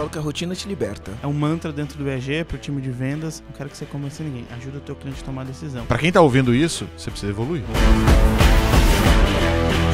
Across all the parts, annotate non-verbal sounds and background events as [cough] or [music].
falo que a rotina te liberta. É um mantra dentro do EG pro time de vendas. Não quero que você convença ninguém. Ajuda o teu cliente a tomar a decisão. Para quem tá ouvindo isso, você precisa evoluir.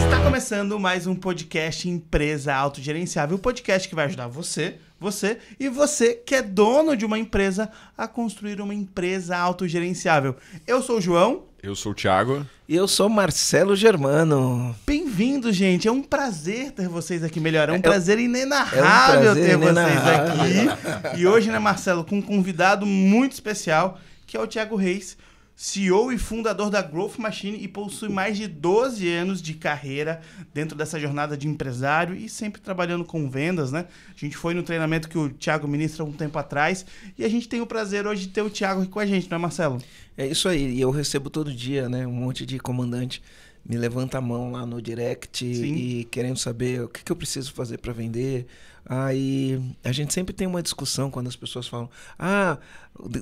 Está começando mais um podcast Empresa Autogerenciável, o podcast que vai ajudar você você e você que é dono de uma empresa a construir uma empresa autogerenciável. Eu sou o João. Eu sou o Thiago. E eu sou Marcelo Germano. Bem-vindo, gente. É um prazer ter vocês aqui, melhor. É um é, prazer inenarrável é um prazer ter inenarrável. vocês aqui. e hoje, né, Marcelo, com um convidado muito especial, que é o Thiago Reis. CEO e fundador da Growth Machine e possui mais de 12 anos de carreira dentro dessa jornada de empresário e sempre trabalhando com vendas, né? A gente foi no treinamento que o Thiago ministra um tempo atrás e a gente tem o prazer hoje de ter o Thiago aqui com a gente, não é, Marcelo? É isso aí, e eu recebo todo dia, né? Um monte de comandante me levanta a mão lá no direct Sim. e querendo saber o que, que eu preciso fazer para vender, Aí a gente sempre tem uma discussão quando as pessoas falam: ah,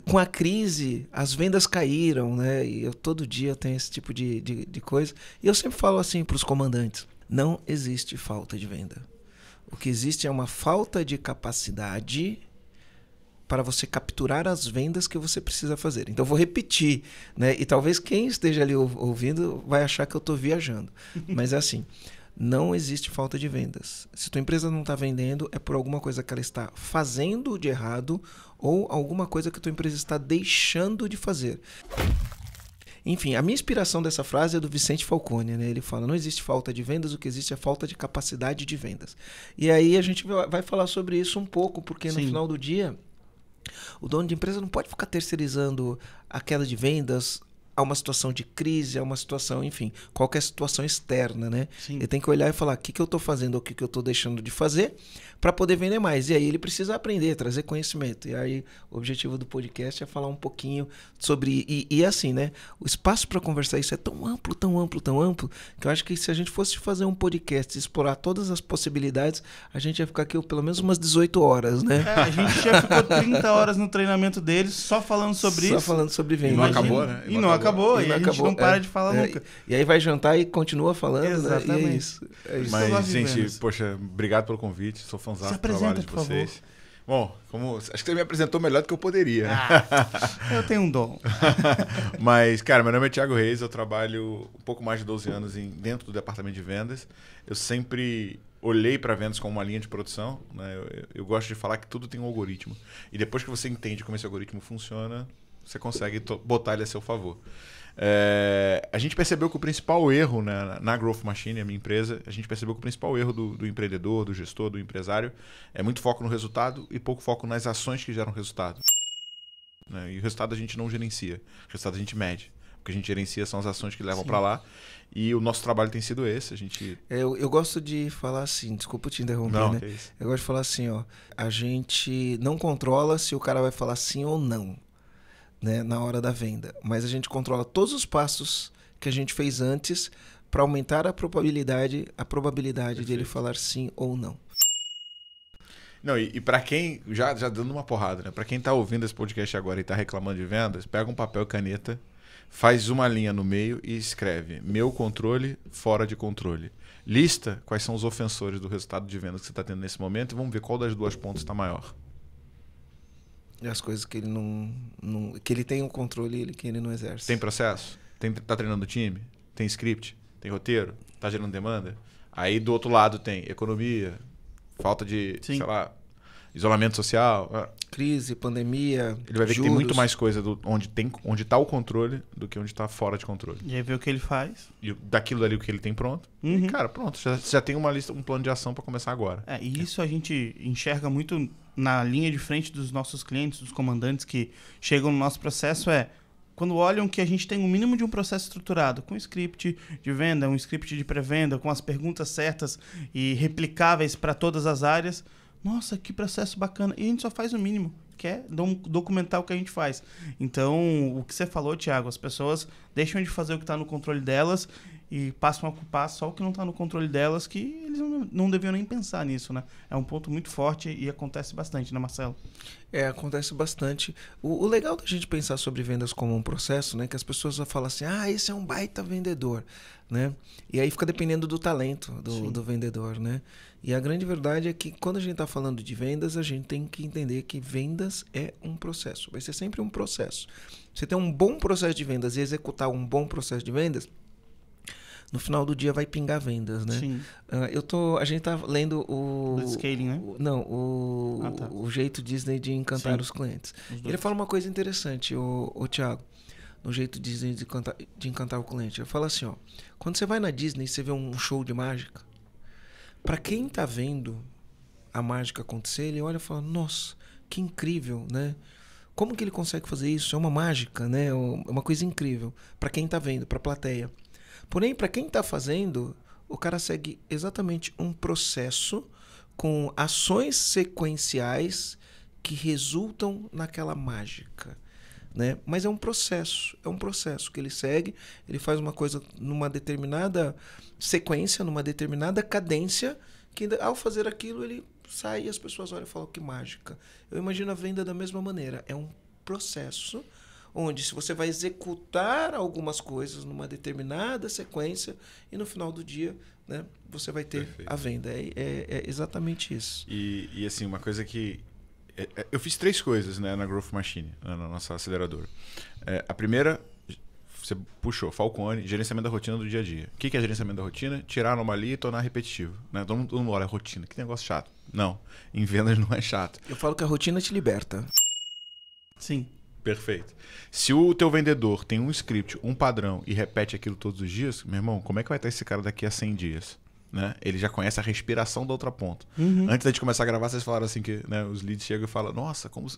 com a crise as vendas caíram, né? E eu todo dia tenho esse tipo de, de, de coisa. E eu sempre falo assim para os comandantes: não existe falta de venda. O que existe é uma falta de capacidade para você capturar as vendas que você precisa fazer. Então vou repetir, né? E talvez quem esteja ali ouvindo vai achar que eu estou viajando, mas é assim não existe falta de vendas. Se tua empresa não está vendendo, é por alguma coisa que ela está fazendo de errado ou alguma coisa que tua empresa está deixando de fazer. Enfim, a minha inspiração dessa frase é do Vicente Falcone, né? Ele fala: não existe falta de vendas, o que existe é falta de capacidade de vendas. E aí a gente vai falar sobre isso um pouco, porque Sim. no final do dia o dono de empresa não pode ficar terceirizando a queda de vendas, a uma situação de crise, a uma situação, enfim, qualquer situação externa, né? Sim. Eu tenho que olhar e falar o que, que eu estou fazendo, o que, que eu estou deixando de fazer, para poder vender mais. E aí ele precisa aprender, trazer conhecimento. E aí o objetivo do podcast é falar um pouquinho sobre. E, e assim, né? O espaço para conversar isso é tão amplo, tão amplo, tão amplo, que eu acho que se a gente fosse fazer um podcast explorar todas as possibilidades, a gente ia ficar aqui pelo menos umas 18 horas, né? É, a gente já ficou 30 horas no treinamento deles só falando sobre só isso. Só falando sobre venda. E não acabou, né? E, não acabou. E, não acabou. a gente não para é, de falar é, nunca. E aí vai jantar e continua falando. Exatamente. Né? E é isso. É isso. Mas, gente, poxa, obrigado pelo convite. Sou fã se apresenta, por vocês. favor. Bom, como, acho que você me apresentou melhor do que eu poderia. Ah, eu tenho um dom. [laughs] Mas, cara, meu nome é Thiago Reis, eu trabalho um pouco mais de 12 anos em, dentro do departamento de vendas. Eu sempre olhei para vendas como uma linha de produção. Né? Eu, eu, gosto de falar que tudo tem um algoritmo. E depois que você entende como esse algoritmo funciona, você consegue botar ele a seu favor. É, a gente percebeu que o principal erro né, na Growth Machine, a minha empresa, a gente percebeu que o principal erro do, do, empreendedor, do gestor, do empresário é muito foco no resultado e pouco foco nas ações que geram resultado. Né? E o resultado a gente não gerencia, o resultado a gente mede. O que a gente gerencia são as ações que levam para lá. E o nosso trabalho tem sido esse. A gente... É, eu, eu gosto de falar assim, desculpa te interromper, não, né? É eu gosto de falar assim, ó. A gente não controla se o cara vai falar sim ou não né, na hora da venda. Mas a gente controla todos os passos que a gente fez antes para aumentar a probabilidade, a probabilidade Perfeito. de ele falar sim ou não. Não, e, e para quem, já, já dando uma porrada, né? Para quem está ouvindo esse podcast agora e está reclamando de vendas, pega um papel e caneta, faz uma linha no meio e escreve: meu controle, fora de controle. Lista quais são os ofensores do resultado de vendas que você está tendo nesse momento e vamos ver qual das duas pontas está maior as coisas que ele não, não, que ele tem um controle ele que ele não exerce. Tem processo? Tem tá treinando time? Tem script? Tem roteiro? Tá gerando demanda? Aí do outro lado tem economia, falta de, Sim. sei lá, isolamento social, ah. crise, pandemia. Ele vai ver juros. que tem muito mais coisa do, onde tem, onde tá o controle do que onde está fora de controle. E aí vê o que ele faz. E daquilo ali o que ele tem pronto. Uhum. E, cara, pronto, já, já tem uma lista, um plano de ação para começar agora. É, e isso é. a gente enxerga muito na linha de frente dos nossos clientes, dos comandantes que chegam no nosso processo é quando olham que a gente tem o um mínimo de um processo estruturado, com script de venda, um script de pré-venda, com as perguntas certas e replicáveis para todas as áreas. Nossa, que processo bacana. E a gente só faz o mínimo quer é documentar o que a gente faz. Então, o que você falou, Tiago, as pessoas deixam de fazer o que está no controle delas e passam a ocupar só o que não está no controle delas, que eles não, não deviam nem pensar nisso, né? É um ponto muito forte e acontece bastante, né, Marcelo? É, acontece bastante. O, o legal da gente pensar sobre vendas como um processo, né? Que as pessoas vão falar assim, ah, esse é um baita vendedor, né? E aí fica dependendo do talento do, do vendedor, né? E a grande verdade é que quando a gente está falando de vendas, a gente tem que entender que vendas é um processo. Vai ser sempre um processo. Você tem um bom processo de vendas e executar um bom processo de vendas, no final do dia vai pingar vendas, né? Sim. Uh, eu tô, a gente tá lendo o... o scaling, né? O, não, o, ah, tá. o jeito Disney de encantar Sim. os clientes. Os ele fala uma coisa interessante, o, o Thiago, no jeito Disney de encantar, de encantar o cliente. Ele fala assim, ó, quando você vai na Disney e você vê um show de mágica, para quem está vendo a mágica acontecer, ele olha e fala: "Nossa, que incrível, né? Como que ele consegue fazer isso? É uma mágica, né? É, é uma coisa incrível para quem está vendo, para a plateia. Porém, para quem está fazendo, o cara segue exatamente um processo com ações sequenciais que resultam naquela mágica. Né? Mas é um processo, é um processo que ele segue, ele faz uma coisa numa determinada sequência, numa determinada cadência, que ao fazer aquilo ele sai e as pessoas olham e falam que mágica. Eu imagino a venda da mesma maneira, é um processo onde se você vai executar algumas coisas numa determinada sequência e no final do dia né, você vai ter Perfeito. a venda. É, é, é exatamente isso. E, e assim, uma coisa que é, é, eu fiz três coisas né, na Growth Machine, na nossa aceleradora. É, a primeira, você puxou, Falcone, gerenciamento da rotina do dia a dia. O que é gerenciamento da rotina? Tirar a anomalia e tornar repetitivo. Né? Todo, mundo, todo mundo olha, rotina, que negócio chato. Não, [laughs] em vendas não é chato. Eu falo que a rotina te liberta. Sim. Perfeito. Se o teu vendedor tem um script, um padrão e repete aquilo todos os dias, meu irmão, como é que vai estar esse cara daqui a 100 dias? né? Ele já conhece a respiração da outra ponta. Uhum. Antes da gente começar a gravar, vocês falaram assim que né, os leads chegam e falam, nossa, como...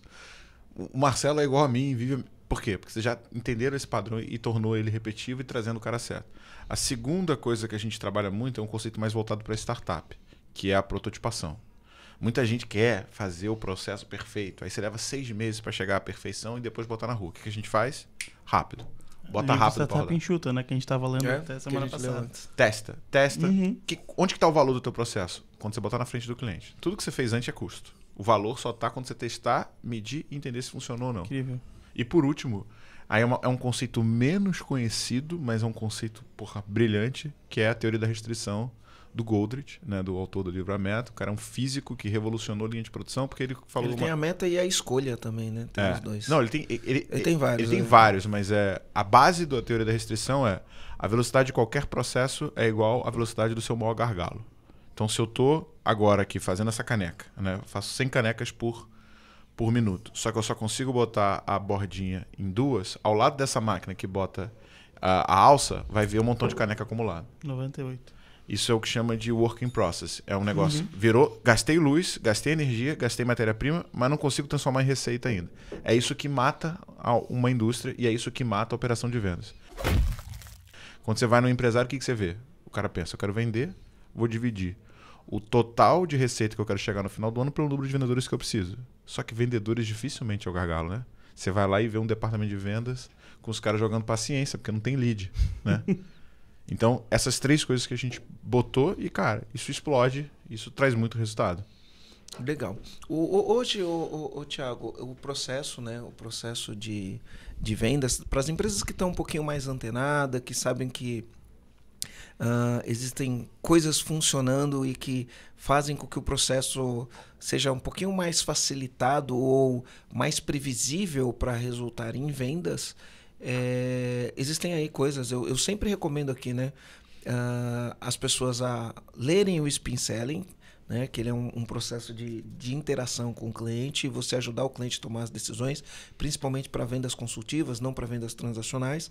O Marcelo é igual a mim, vive... Por quê? Porque vocês já entenderam esse padrão e tornou ele repetitivo e trazendo o cara certo. A segunda coisa que a gente trabalha muito é um conceito mais voltado para startup, que é a prototipação. Muita gente quer fazer o processo perfeito, aí você leva seis meses para chegar à perfeição e depois botar na rua. O que a gente faz? Rápido. Bota a rápido. Setup tá enxuta, né? Que a gente estava lendo é, até semana passada. Testa, testa. Uhum. Que, onde que está o valor do teu processo? Quando você botar na frente do cliente. Tudo que você fez antes é custo. O valor só está quando você testar, medir e entender se funcionou ou não. Incrível. E por último, aí é, uma, é um conceito menos conhecido, mas é um conceito porra, brilhante, que é a teoria da restrição do Goldrich, né, do autor do livro A Meta. O cara é um físico que revolucionou a linha de produção, porque ele falou. Ele tem a meta e a escolha também, né? Tem é. os dois. Não, ele tem. Ele, ele, tem vários. Ele né? tem vários, mas é, a base da teoria da restrição é a velocidade de qualquer processo é igual à velocidade do seu maior gargalo. Então, se eu tô agora aqui fazendo essa caneca, né? Eu faço 100 canecas por, por minuto. Só que eu só consigo botar a bordinha em duas, ao lado dessa máquina que bota a, a alça, vai ver um montão de caneca acumulada. 98. Isso é o que chama de work in process. É um negócio. Uhum. Virou, gastei luz, gastei energia, gastei matéria-prima, mas não consigo transformar em receita ainda. É isso que mata uma indústria e é isso que mata a operação de vendas. Quando você vai no empresário, o que, que você vê? O cara pensa, eu quero vender, vou dividir o total de receita que eu quero chegar no final do ano pelo número de vendedores que eu preciso. Só que vendedores dificilmente é o gargalo, né? Você vai lá e vê um departamento de vendas com os caras jogando paciência, porque não tem lead, né? [laughs] Então, essas três coisas que a gente botou e, cara, isso explode, isso traz muito resultado. Legal. O, o, hoje, o, o, Thiago, o processo, né, o processo de, de vendas, para as empresas que estão um pouquinho mais antenadas, que sabem que uh, existem coisas funcionando e que fazem com que o processo seja um pouquinho mais facilitado ou mais previsível para resultar em vendas, é, existem aí coisas, eu, eu, sempre recomendo aqui, né? Uh, as pessoas a lerem o Spin Selling, né? Que ele é um, um, processo de, de interação com o cliente, você ajudar o cliente a tomar as decisões, principalmente para vendas consultivas, não para vendas transacionais.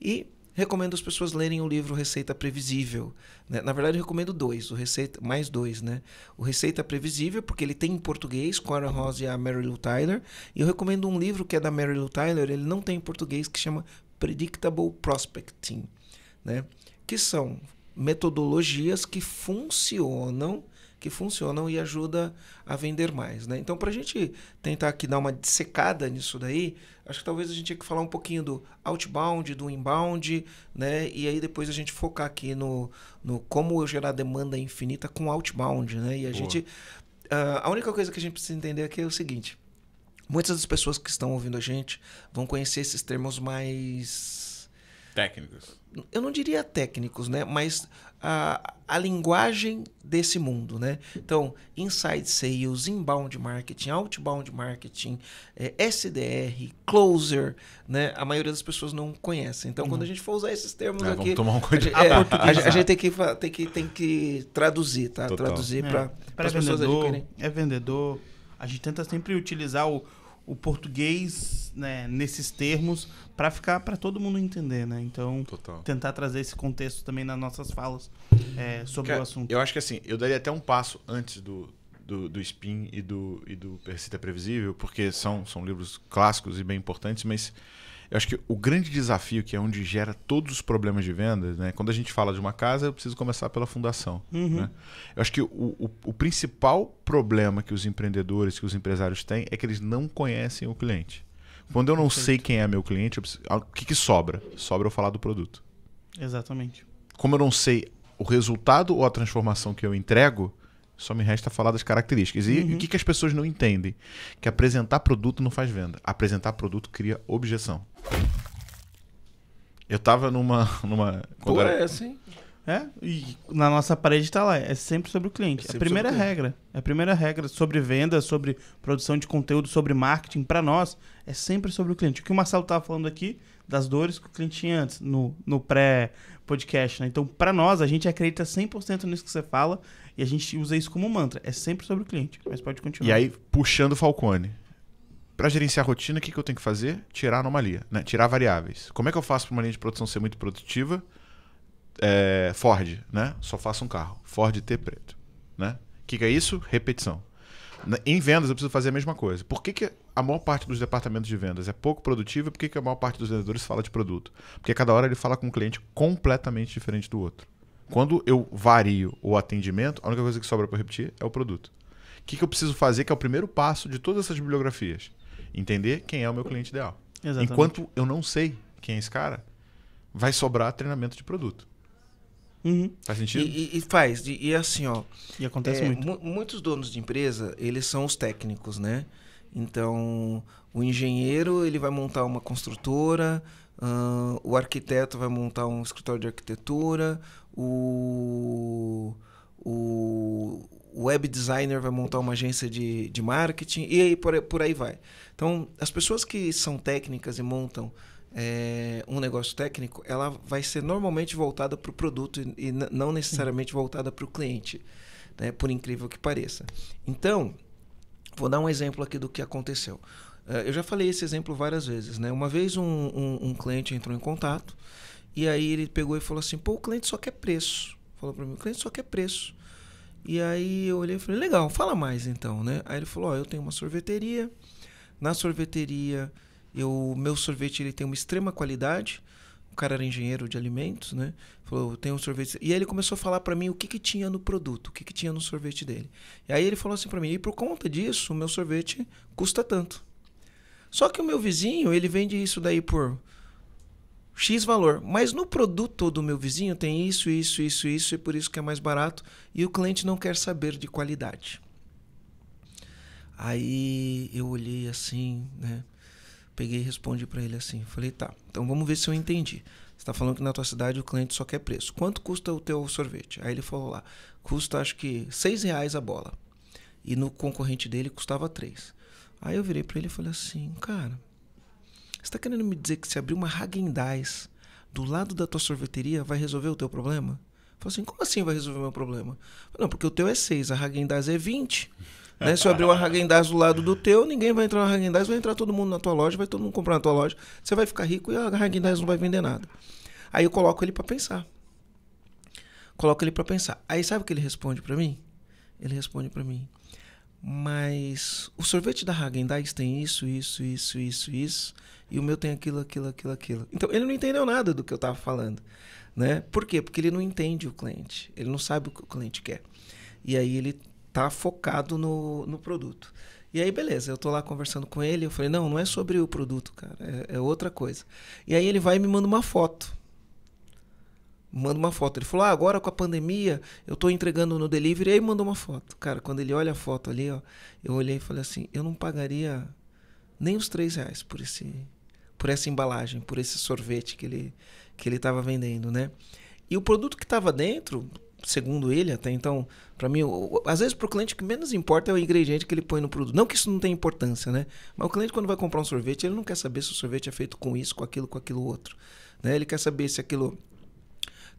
E Recomendo as pessoas lerem o livro Receita Previsível. Né? Na verdade, recomendo dois, o Receita, mais dois, né? O Receita Previsível, porque ele tem em português, com a Rose e a Mary Lou Tyler. E eu recomendo um livro que é da Mary Lou Tyler, ele não tem em português, que chama Predictable Prospecting, né? Que são metodologias que funcionam que funcionam e ajuda a vender mais. Né? Então, para a gente tentar aqui dar uma dissecada nisso daí, acho que talvez a gente tenha que falar um pouquinho do outbound, do inbound, né? e aí depois a gente focar aqui no, no como eu gerar demanda infinita com outbound. Né? E a gente. Uh, a única coisa que a gente precisa entender aqui é o seguinte. Muitas das pessoas que estão ouvindo a gente vão conhecer esses termos mais técnicos. Eu não diria técnicos, né? Mas a, a linguagem desse mundo, né? Então, inside sales, inbound marketing, outbound marketing, é, eh, SDR, closer, né? A maioria das pessoas não conhece. Então, hum. quando uhum. a gente for usar esses termos é, aqui, um a, gente, é, ah, a, a, gente né? tem que tem que tem que traduzir, tá? Total. Traduzir é. para as pessoas adquirirem. É vendedor. A gente tenta sempre utilizar o o português né, nesses termos para ficar para todo mundo entender, né? Então, Total. tentar trazer esse contexto também nas nossas falas é, sobre Porque o assunto. Eu acho que assim, eu daria até um passo antes do, do, do Spin e do, e do Persita Previsível, porque são, são livros clássicos e bem importantes, mas eu acho que o grande desafio, que é onde gera todos os problemas de vendas, né? quando a gente fala de uma casa, eu preciso começar pela fundação. Uhum. Né? Eu acho que o, o, o, principal problema que os empreendedores, que os empresários têm, é que eles não conhecem o cliente. Quando eu não Perfeito. sei quem é meu cliente, preciso, ah, o que, que sobra? Sobra eu falar do produto. Exatamente. Como eu não sei o resultado ou a transformação que eu entrego, só me resta falar das características. E uhum. o que, que as pessoas não entendem? Que apresentar produto não faz venda. Apresentar produto cria objeção. Eu tava numa. numa Pô, era... é assim. É, e na nossa parede tá lá, é sempre sobre o cliente. É, é a primeira regra. É a primeira regra sobre venda, sobre produção de conteúdo, sobre marketing, para nós, é sempre sobre o cliente. O que o Marcelo tava falando aqui, das dores que o cliente tinha antes, no, no pré-podcast, né? Então, para nós, a gente acredita 100% nisso que você fala e a gente usa isso como mantra. É sempre sobre o cliente, mas pode continuar. E aí, puxando o Falcone para gerenciar a rotina, o que, que eu tenho que fazer? Tirar anomalia, né? tirar variáveis. Como é que eu faço para uma linha de produção ser muito produtiva? É, Ford, né? Só faço um carro. Ford T preto. Né? O que, que é isso? Repetição. Em vendas, eu preciso fazer a mesma coisa. Por que, que a maior parte dos departamentos de vendas é pouco produtiva e por que, que a maior parte dos vendedores fala de produto? Porque cada hora ele fala com um cliente completamente diferente do outro. Quando eu vario o atendimento, a única coisa que sobra para repetir é o produto. O que, que eu preciso fazer, que é o primeiro passo de todas essas bibliografias? entender quem é o meu cliente ideal. Exatamente. Enquanto eu não sei quem é esse cara, vai sobrar treinamento de produto. Uhum. Faz sentido? E, e, faz. E, e, assim, ó. E acontece é, muito. Muitos donos de empresa, eles são os técnicos, né? Então, o engenheiro, ele vai montar uma construtora, uh, o arquiteto vai montar um escritório de arquitetura, o, o, web designer vai montar uma agência de, de marketing e aí por, por aí vai. Então, as pessoas que são técnicas e montam é, um negócio técnico, ela vai ser normalmente voltada para o produto e, e não necessariamente voltada para o cliente, né? por incrível que pareça. Então, vou dar um exemplo aqui do que aconteceu. Eh, eu já falei esse exemplo várias vezes, né? Uma vez um, um, um cliente entrou em contato e aí ele pegou e falou assim: pô, o cliente só quer preço. Falou para mim: o cliente só quer preço. E aí eu olhei e falei, legal, fala mais então, né? Aí ele falou, ó, oh, eu tenho uma sorveteria. Na sorveteria, eu, meu sorvete ele tem uma extrema qualidade. O cara era engenheiro de alimentos, né? Falou, eu tenho um sorvete. E aí ele começou a falar para mim o que, que tinha no produto, o que, que tinha no sorvete dele. E aí ele falou assim para mim, e por conta disso, o meu sorvete custa tanto. Só que o meu vizinho, ele vende isso daí por X valor. Mas no produto do meu vizinho tem isso, isso, isso, isso, e por isso que é mais barato. E o cliente não quer saber de qualidade. Aí eu olhei assim, né? Peguei e respondi para ele assim. Falei, tá, então vamos ver se eu entendi. Você tá falando que na tua cidade o cliente só quer preço. Quanto custa o teu sorvete? Aí ele falou lá, custa acho que seis reais a bola. E no concorrente dele custava três. Aí eu virei para ele e falei assim, cara, está querendo me dizer que se abrir uma Hagendaz Dazs do lado da tua sorveteria vai resolver o teu problema? Falei assim, como assim vai resolver o meu problema? não, porque o teu é 6, a Hagendaz Dazs é 20. Né? Se eu abrir uma Hagendaz Dazs do lado do teu, ninguém vai entrar na Hagendaz, Dazs, vai entrar todo mundo na tua loja, vai todo mundo comprar na tua loja. Você vai ficar rico e a Hagendaz Dazs não vai vender nada. Aí eu coloco ele para pensar. Coloco ele para pensar. Aí sabe o que ele responde para mim? Ele responde para mim: mas o sorvete da Hagen Dazs tem isso, isso, isso, isso, isso, e o meu tem aquilo, aquilo, aquilo, aquilo. Então ele não entendeu nada do que eu estava falando, né? Por quê? Porque ele não entende o cliente, ele não sabe o que o cliente quer. E aí ele tá focado no, no produto. E aí, beleza, eu tô lá conversando com ele, eu falei, não, não é sobre o produto, cara, é, é outra coisa. E aí ele vai e me manda uma foto manda uma foto. Ele falou: ah, agora com a pandemia, eu tô entregando no delivery. E aí mandou uma foto. Cara, quando ele olha a foto ali, ó, eu olhei e falei assim: eu não pagaria nem os três reais por esse por essa embalagem, por esse sorvete que ele que ele estava vendendo, né? E o produto que estava dentro, segundo ele, até então, para mim, às vezes para o cliente o que menos importa é o ingrediente que ele põe no produto. Não que isso não tenha importância, né? Mas o cliente quando vai comprar um sorvete, ele não quer saber se o sorvete é feito com isso, com aquilo, com aquilo outro, né? Ele quer saber se aquilo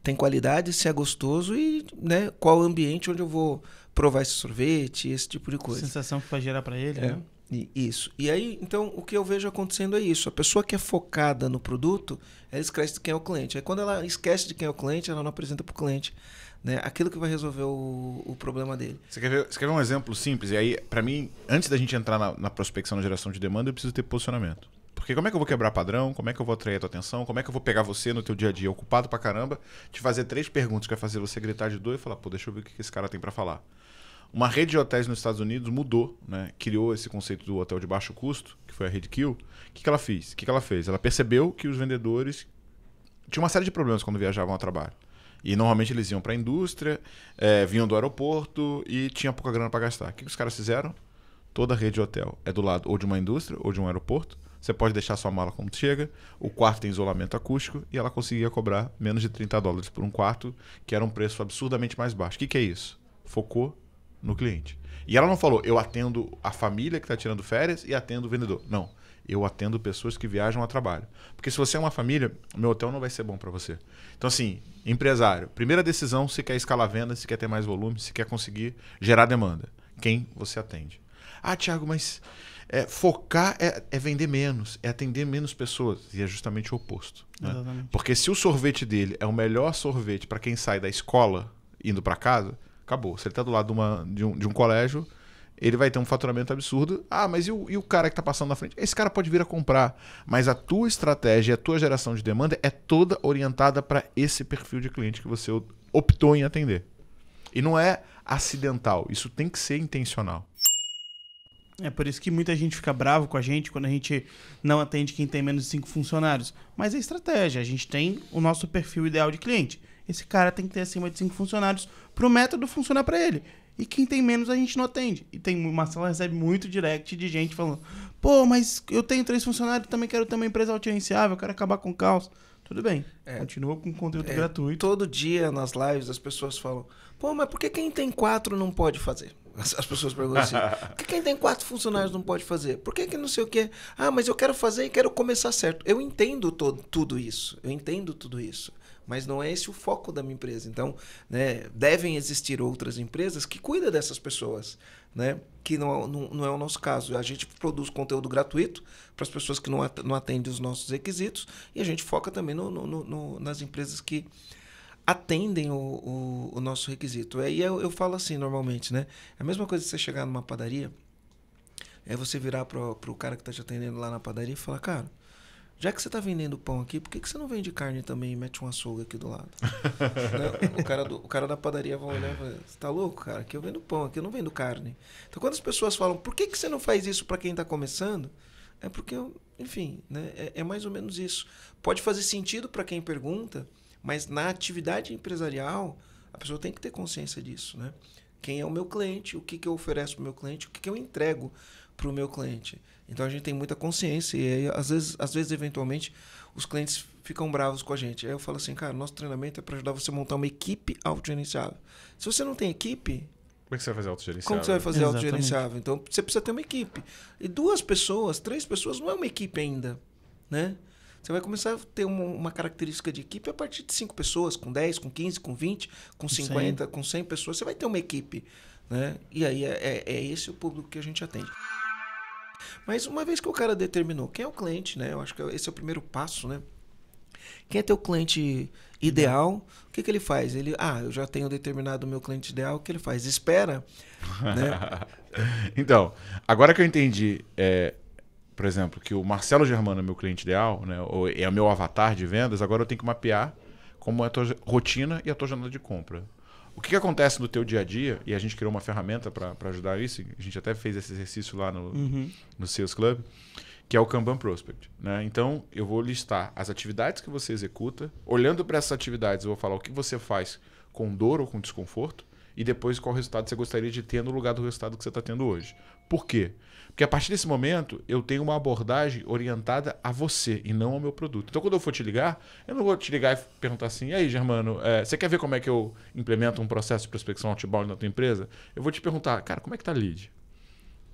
tem qualidade, se é gostoso e né, qual ambiente onde eu vou provar esse sorvete, esse tipo de coisa. A sensação que vai gerar para ele, é. né? E, isso. E aí, então, o que eu vejo acontecendo é isso. A pessoa que é focada no produto, ela esquece de quem é o cliente. Aí, quando ela esquece de quem é o cliente, ela não apresenta para o cliente né? aquilo que vai resolver o, o problema dele. Você quer, ver, você quer ver um exemplo simples? E aí, para mim, antes da gente entrar na, na prospecção na geração de demanda, eu preciso ter posicionamento. Porque como é que eu vou quebrar padrão? Como é que eu vou atrair a tua atenção? Como é que eu vou pegar você no teu dia a dia ocupado pra caramba, te fazer três perguntas que vai fazer você gritar de dor e falar, pô, deixa eu ver o que esse cara tem para falar. Uma rede de hotéis nos Estados Unidos mudou, né? Criou esse conceito do hotel de baixo custo, que foi a rede Kill. O que, que ela fez? O que, que ela fez? Ela percebeu que os vendedores tinham uma série de problemas quando viajavam ao trabalho. E normalmente eles iam para a indústria, é, vinham do aeroporto e tinha pouca grana para gastar. O que, que os caras fizeram? Toda a rede de hotel é do lado ou de uma indústria ou de um aeroporto você pode deixar sua mala como chega, o quarto tem isolamento acústico e ela conseguia cobrar menos de 30 dólares por um quarto, que era um preço absurdamente mais baixo. O que, que é isso? Focou no cliente. E ela não falou, eu atendo a família que está tirando férias e atendo o vendedor. Não. Eu atendo pessoas que viajam a trabalho. Porque se você é uma família, meu hotel não vai ser bom para você. Então, assim, empresário, primeira decisão se quer escalar venda, se quer ter mais volume, se quer conseguir gerar demanda. Quem você atende? Ah, Thiago, mas é, focar é, é, vender menos, é atender menos pessoas. E é justamente o oposto. Né? Porque se o sorvete dele é o melhor sorvete para quem sai da escola indo para casa, acabou. Se ele está do lado de, uma, de, um, de um colégio, ele vai ter um faturamento absurdo. Ah, mas e o, e o cara que está passando na frente? Esse cara pode vir a comprar. Mas a tua estratégia, a tua geração de demanda é toda orientada para esse perfil de cliente que você optou em atender. E não é acidental, isso tem que ser intencional. É por isso que muita gente fica bravo com a gente quando a gente não atende quem tem menos de cinco funcionários. Mas é estratégia, a gente tem o nosso perfil ideal de cliente. Esse cara tem que ter acima de cinco funcionários para o método funcionar para ele. E quem tem menos a gente não atende. E tem uma sala recebe muito direct de gente falando: pô, mas eu tenho três funcionários, também quero ter uma empresa autogerenciável, quero acabar com o caos. Tudo bem, é, continua com conteúdo é, gratuito. Todo dia nas lives as pessoas falam: pô, mas por que quem tem quatro não pode fazer? As, pessoas perguntam assim: por [laughs] que quem tem quatro funcionários não pode fazer? Por que, que não sei o quê? Ah, mas eu quero fazer e quero começar certo. Eu entendo todo, tudo isso. Eu entendo tudo isso mas não é esse o foco da minha empresa. Então, né, devem existir outras empresas que cuidam dessas pessoas, né? que não, não, não é o nosso caso. A gente produz conteúdo gratuito para as pessoas que não atendem os nossos requisitos e a gente foca também no, no, no nas empresas que atendem o, o, o nosso requisito. É, e eu, eu falo assim normalmente, né? É a mesma coisa que você chegar numa padaria, é você virar pro, pro cara que está te atendendo lá na padaria e falar, cara, já que você está vendendo pão aqui, por que, que você não vende carne também e mete um açougue aqui do lado? [laughs] né? o, cara do, o cara da padaria vai olhar e falar, você tá louco, cara? Aqui eu vendo pão, aqui eu não vendo carne. Então, quando as pessoas falam, por que, que você não faz isso para quem está começando? É porque, enfim, né? É, é, mais ou menos isso. Pode fazer sentido para quem pergunta, mas na atividade empresarial, a pessoa tem que ter consciência disso, né? Quem é o meu cliente, o que, que eu ofereço para o meu cliente, o que, que eu entrego para o meu cliente. Então a gente tem muita consciência e aí, às vezes, às vezes eventualmente os clientes ficam bravos com a gente. Aí eu falo assim, cara, nosso treinamento é para ajudar você a montar uma equipe autogerenciável. Se você não tem equipe, como é que você vai fazer autogerenciável? Como você vai fazer Exatamente. autogerenciável? Então você precisa ter uma equipe. E duas pessoas, três pessoas não é uma equipe ainda, né? Você vai começar a ter uma, uma, característica de equipe a partir de 5 pessoas, com 10, com 15, com 20, com 50, 100. com 100 pessoas. Você vai ter uma equipe. Né? E aí é, é, é esse o público que a gente atende. Mas uma vez que o cara determinou quem é o cliente, né? Eu acho que esse é o primeiro passo, né? Quem é teu cliente ideal? O que, que ele faz? Ele, ah, eu já tenho determinado o meu cliente ideal. O que ele faz? Espera. né? [laughs] então, agora que eu entendi, é, por exemplo, que o Marcelo Germano é meu cliente ideal, né, ou é o meu avatar de vendas, agora eu tenho que mapear como é a tua rotina e a tua jornada de compra. O que, que acontece no teu dia a dia, e a gente criou uma ferramenta para ajudar isso, a gente até fez esse exercício lá no, uhum. no Sales Club, que é o Kanban Prospect. Né? Então, eu vou listar as atividades que você executa, olhando para essas atividades, eu vou falar o que você faz com dor ou com desconforto, e depois qual resultado você gostaria de ter no lugar do resultado que você está tendo hoje. Por quê? Porque a partir desse momento, eu tenho uma abordagem orientada a você e não ao meu produto. Então, quando eu for te ligar, eu não vou te ligar e perguntar assim: e aí, Germano, é, você quer ver como é que eu implemento um processo de prospecção outbound na tua empresa? Eu vou te perguntar, cara, como é que tá lead?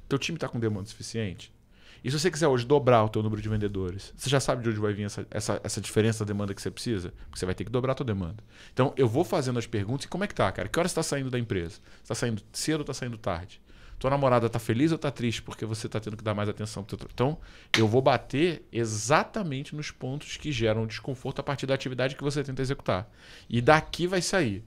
Teu time está com demanda suficiente? E se você quiser hoje dobrar o teu número de vendedores, você já sabe de onde vai vir essa, essa, essa diferença da demanda que você precisa? Porque você vai ter que dobrar a tua demanda. Então, eu vou fazendo as perguntas e como é que tá, cara? Que hora você está saindo da empresa? Está saindo cedo ou está saindo tarde? tua namorada tá feliz ou tá triste porque você tá tendo que dar mais atenção pro teu... Então, eu vou bater exatamente nos pontos que geram desconforto a partir da atividade que você tenta executar. E daqui vai sair.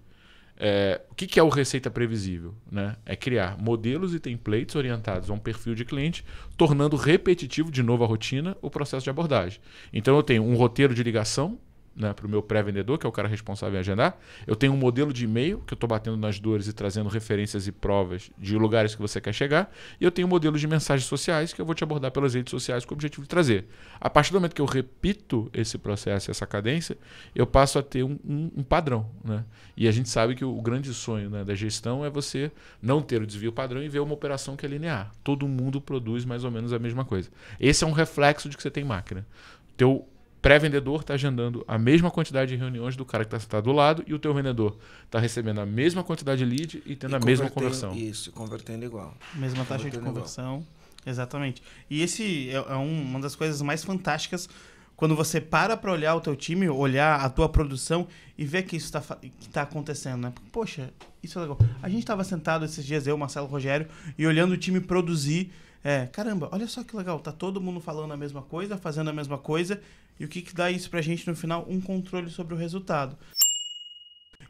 É, o que, que, é o receita previsível? Né? É criar modelos e templates orientados a um perfil de cliente, tornando repetitivo de novo a rotina o processo de abordagem. Então eu tenho um roteiro de ligação, né, para o meu pré-vendedor, que é o cara responsável em agendar. Eu tenho um modelo de e-mail que eu estou batendo nas dores e trazendo referências e provas de lugares que você quer chegar. E eu tenho um modelo de mensagens sociais que eu vou te abordar pelas redes sociais com o objetivo de trazer. A partir do momento que eu repito esse processo, essa cadência, eu passo a ter um, um, um padrão. Né? E a gente sabe que o, grande sonho né, da gestão é você não ter o desvio padrão e ver uma operação que é linear. Todo mundo produz mais ou menos a mesma coisa. Esse é um reflexo de que você tem máquina. Teu pré-vendedor está agendando a mesma quantidade de reuniões do cara que está sentado do lado e o teu vendedor está recebendo a mesma quantidade de lead e tendo e a mesma conversão. Isso, convertendo igual. Mesma taxa de conversão. Igual. Exatamente. E esse é, é, um, uma das coisas mais fantásticas quando você para para olhar o teu time, olhar a tua produção e ver que isso está tá acontecendo, né? Poxa, isso é legal. A gente estava sentado esses dias, eu, Marcelo Rogério, e olhando o time produzir. É, caramba, olha só que legal, tá todo mundo falando a mesma coisa, fazendo a mesma coisa, e o que, que dá isso pra gente no final? Um controle sobre o resultado.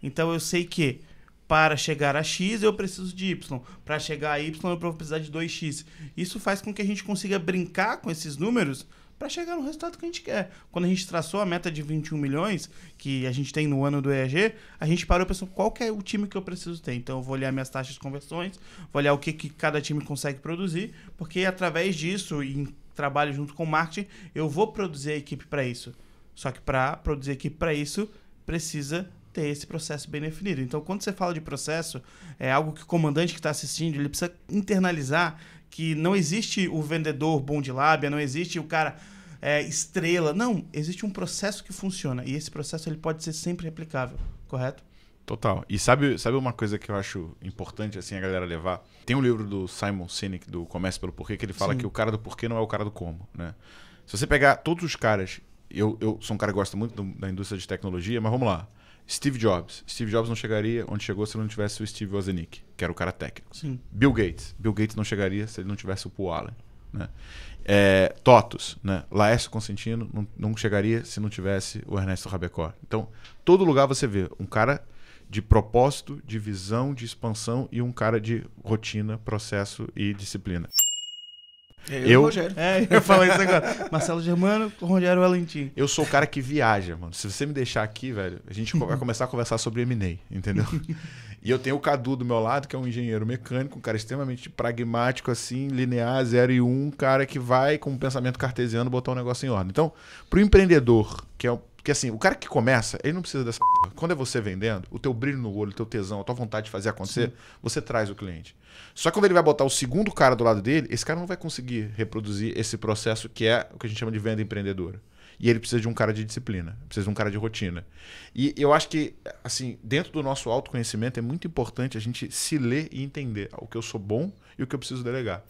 Então eu sei que para chegar a X eu preciso de Y, para chegar a Y eu vou precisar de 2X. Isso faz com que a gente consiga brincar com esses números para chegar no resultado que a gente quer. Quando a gente traçou a meta de 21 milhões, que a gente tem no ano do EAG, a gente parou e pensou qual é o time que eu preciso ter. Então eu vou olhar minhas taxas de conversões, vou olhar o que, que cada time consegue produzir, porque através disso e em trabalho junto com o marketing, eu vou produzir a equipe para isso. Só que para produzir a equipe para isso, precisa ter esse processo bem definido. Então, quando você fala de processo, é algo que o comandante que está assistindo, ele precisa internalizar que não existe o vendedor bom de lábia, não existe o cara é, estrela. Não, existe um processo que funciona e esse processo ele pode ser sempre replicável, correto? Total. E sabe, sabe uma coisa que eu acho importante assim a galera levar? Tem um livro do Simon Sinek do Comércio pelo Porquê que ele fala Sim. que o cara do porquê não é o cara do como, né? Se você pegar todos os caras, eu, eu sou um cara que gosta muito do, da indústria de tecnologia, mas vamos lá. Steve Jobs. Steve Jobs não chegaria onde chegou se não tivesse o Steve Wozniak, que era o cara técnico. Sim. Bill Gates. Bill Gates não chegaria se ele não tivesse o Paul Allen. Né? É, Totos, né? Laércio Constantino não, não, chegaria se não tivesse o Ernesto Rabecor. Então, todo lugar você vê um cara de propósito, de visão, de expansão e um cara de rotina, processo e disciplina. Eu, eu Rogério. É, eu falei isso agora. [laughs] Marcelo Germano, Rogério Valentim. Eu sou o cara que viaja, mano. Se você me deixar aqui, velho, a gente vai [laughs] começar a conversar sobre MNE, entendeu? [laughs] e eu tenho o Cadu do meu lado, que é um engenheiro mecânico, um cara extremamente pragmático, assim, linear, zero e um, cara que vai com um pensamento cartesiano botar um negócio em ordem. Então, pro empreendedor, que é porque assim, o cara que começa, ele não precisa dessa. Porra. Quando é você vendendo, o teu brilho no olho, o teu tesão, a tua vontade de fazer acontecer, Sim. você traz o cliente. Só que quando ele vai botar o segundo cara do lado dele, esse cara não vai conseguir reproduzir esse processo que é o que a gente chama de venda empreendedora. E ele precisa de um cara de disciplina, precisa de um cara de rotina. E eu acho que, assim, dentro do nosso autoconhecimento é muito importante a gente se ler e entender o que eu sou bom e o que eu preciso delegar.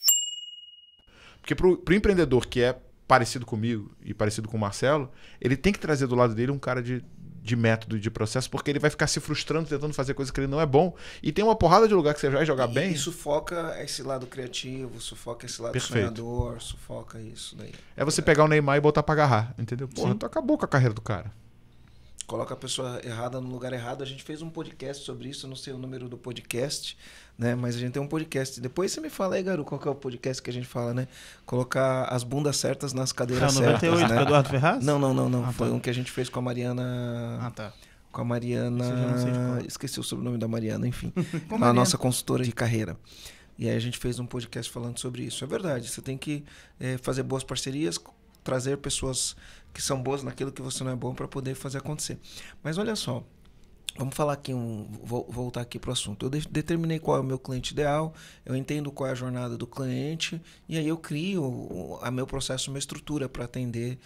Porque para o empreendedor que é parecido comigo e parecido com o Marcelo, ele tem que trazer do lado dele um cara de, de método e de processo, porque ele vai ficar se frustrando tentando fazer coisa que ele não é bom. E tem uma porrada de lugar que você vai jogar e, bem. Isso foca esse lado criativo, sufoca esse lado Perfeito. sonhador, sufoca isso daí. É você pegar o Neymar e botar pra agarrar, entendeu? Porra, tu acabou com a carreira do cara coloca a pessoa errada no lugar errado. A gente fez um podcast sobre isso, não sei o número do podcast, né? Mas a gente tem um podcast. Depois você me fala aí, garoto, qual que é o podcast que a gente fala, né? Colocar as bundas certas nas cadeiras é, 98, certas, né? Eduardo Ferraz? Não, não, não, não. Ah, tá. Foi tá. um que a gente fez com a Mariana... Ah, tá. Com a Mariana... Esqueci o sobrenome da Mariana, enfim. [laughs] a nossa consultora de carreira. E aí a gente fez um podcast falando sobre isso. É verdade, você tem que é, fazer boas parcerias, trazer pessoas que são boas naquilo que você não é bom para poder fazer acontecer. Mas olha só, Vamos falar aqui um, vou, voltar aqui para o assunto. Eu de, determinei qual é o meu cliente ideal, eu entendo qual é a jornada do cliente e aí eu crio o, a meu processo, uma estrutura para atender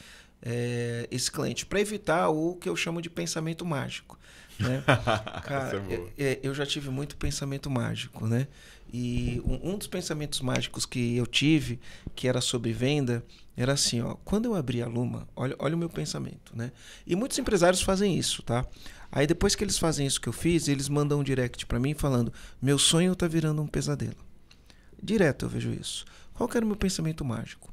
é, esse cliente, para evitar o que eu chamo de pensamento mágico. Né? [laughs] Cara, é eu, eh, eh, eu, já tive muito pensamento mágico, né? E um, um dos pensamentos mágicos que eu tive, que era sobre venda, era assim, ó, quando eu abri a Luma, olha, olha o meu pensamento, né? E muitos empresários fazem isso, tá? Aí depois que eles fazem isso que eu fiz, eles mandam um direct para mim falando: "Meu sonho tá virando um pesadelo". Direto eu vejo isso. Qual que era o meu pensamento mágico?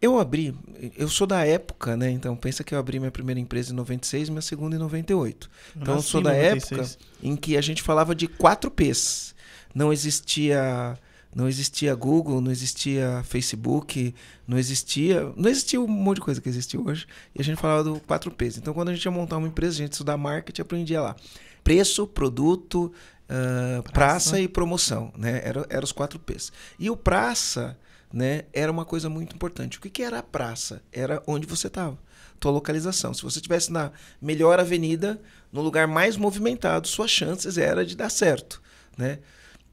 Eu abri, eu sou da época, né? Então pensa que eu abri minha primeira empresa em 96, minha segunda em 98. então eu sou da 96. época em que a gente falava de 4 Ps. Não existia não existia Google, não existia Facebook, não existia. Não existia um monte de coisa que existe hoje. E a gente falava do 4Ps. Então, quando a gente ia montar uma empresa, a gente estudava marketing aprendia lá. Preço, produto, uh, praça. praça. e promoção. Né? Eram era os 4Ps. E o praça né, era uma coisa muito importante. O que, que era a praça? Era onde você estava tua localização. Se você estivesse na melhor avenida, no lugar mais movimentado, suas chances era de dar certo, né?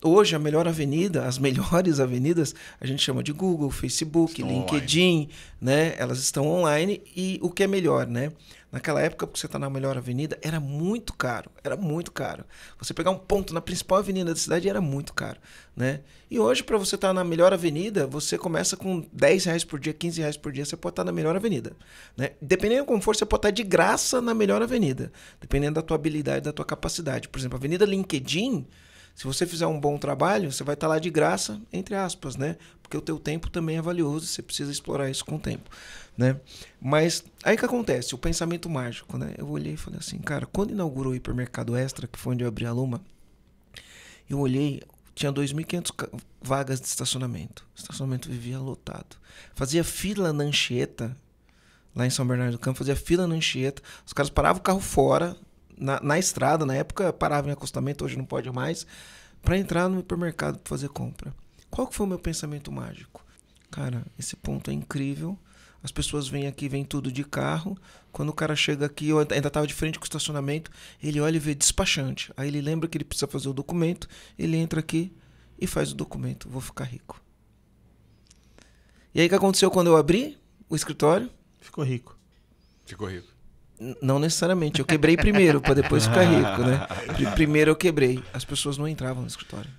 Hoje, a melhor avenida, as melhores avenidas, a gente chama de Google, Facebook, estão LinkedIn, online. né? Elas estão online e o que é melhor, né? Naquela época, porque você está na melhor avenida, era muito caro, era muito caro. Você pegar um ponto na principal avenida da cidade era muito caro, né? E hoje, para você estar tá na melhor avenida, você começa com 10 reais por dia, 15 reais por dia, você pode estar tá na melhor avenida, né? Dependendo como for, você pode estar tá de graça na melhor avenida, dependendo da tua habilidade, da tua capacidade. Por exemplo, a Avenida LinkedIn se você fizer um bom trabalho, você vai estar lá de graça, entre aspas, né? Porque o teu tempo também é valioso, você precisa explorar isso com o tempo, né? Mas aí que acontece, o pensamento mágico, né? Eu olhei e falei assim, cara, quando inaugurou o hipermercado Extra, que foi onde eu abri a Luma, eu olhei, tinha 2.500 vagas de estacionamento. O estacionamento vivia lotado. Fazia fila na Anchieta, lá em São Bernardo do Campo, fazia fila na Anchieta. Os caras paravam o carro fora na, na estrada, na época parava em acostamento, hoje não pode mais, para entrar no hipermercado para fazer compra. Qual que foi o meu pensamento mágico? Cara, esse ponto é incrível. As pessoas vêm aqui, vêm tudo de carro. Quando o cara chega aqui, eu ainda estava de frente com o estacionamento, ele olha e vê despachante. Aí ele lembra que ele precisa fazer o documento, ele entra aqui e faz o documento. Vou ficar rico. E aí o que aconteceu quando eu abri o escritório? Ficou rico. Ficou rico. Não necessariamente. Eu quebrei primeiro para depois ficar rico, né? Primeiro eu quebrei. As pessoas não entravam no escritório.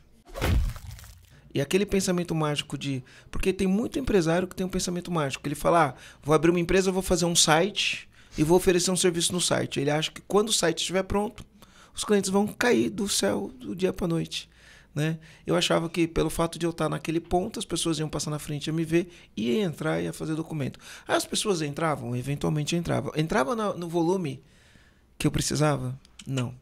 E aquele pensamento mágico de. Porque tem muito empresário que tem um pensamento mágico. Ele fala: ah, vou abrir uma empresa, vou fazer um site e vou oferecer um serviço no site. Ele acha que quando o site estiver pronto, os clientes vão cair do céu do dia para noite. Né? Eu achava que pelo fato de eu estar naquele ponto, as pessoas iam passar na frente a me ver, e entrar e fazer documento. As pessoas entravam, eventualmente entravam. Entrava no, no volume que eu precisava? Não.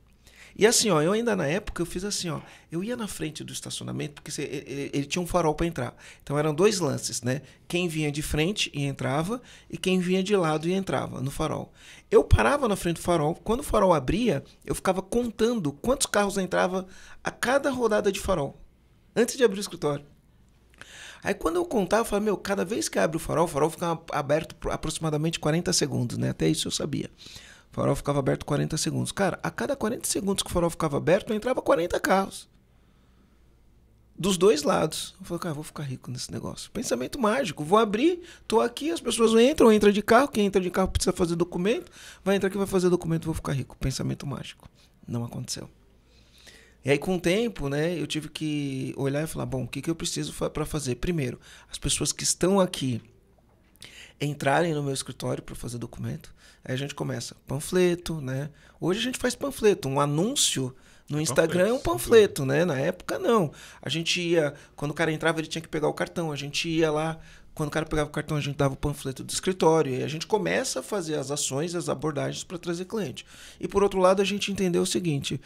E assim, ó, eu ainda na época eu fiz assim, ó. Eu ia na frente do estacionamento, porque cê, ele, ele, tinha um farol para entrar. Então eram dois lances, né? Quem vinha de frente e entrava, e quem vinha de lado e entrava no farol. Eu parava na frente do farol, quando o farol abria, eu ficava contando quantos carros entrava a cada rodada de farol. Antes de abrir o escritório. Aí quando eu contava, eu falava, meu, cada vez que abre o farol, o farol fica aberto aproximadamente 40 segundos, né? Até isso eu sabia. O farol ficava aberto 40 segundos. Cara, a cada 40 segundos que o farol ficava aberto, entrava 40 carros. Dos dois lados. Eu falei, cara, vou ficar rico nesse negócio. Pensamento mágico. Vou abrir, tô aqui, as pessoas entram, entra de carro. Quem entra de carro precisa fazer documento. Vai entrar aqui, vai fazer documento, vou ficar rico. Pensamento mágico. Não aconteceu. E aí, com o tempo, né, eu tive que olhar e falar: bom, o que, que eu preciso para fazer? Primeiro, as pessoas que estão aqui entrarem no meu escritório para fazer documento. Aí a gente começa panfleto, né? Hoje a gente faz panfleto, um anúncio no Instagram é um panfleto, né? Na época não. A gente ia, quando o cara entrava, ele tinha que pegar o cartão. A gente ia lá, quando o cara pegava o cartão, a gente dava o panfleto do escritório. E a gente começa a fazer as ações, as abordagens para trazer cliente. E por outro lado, a gente entendeu o seguinte,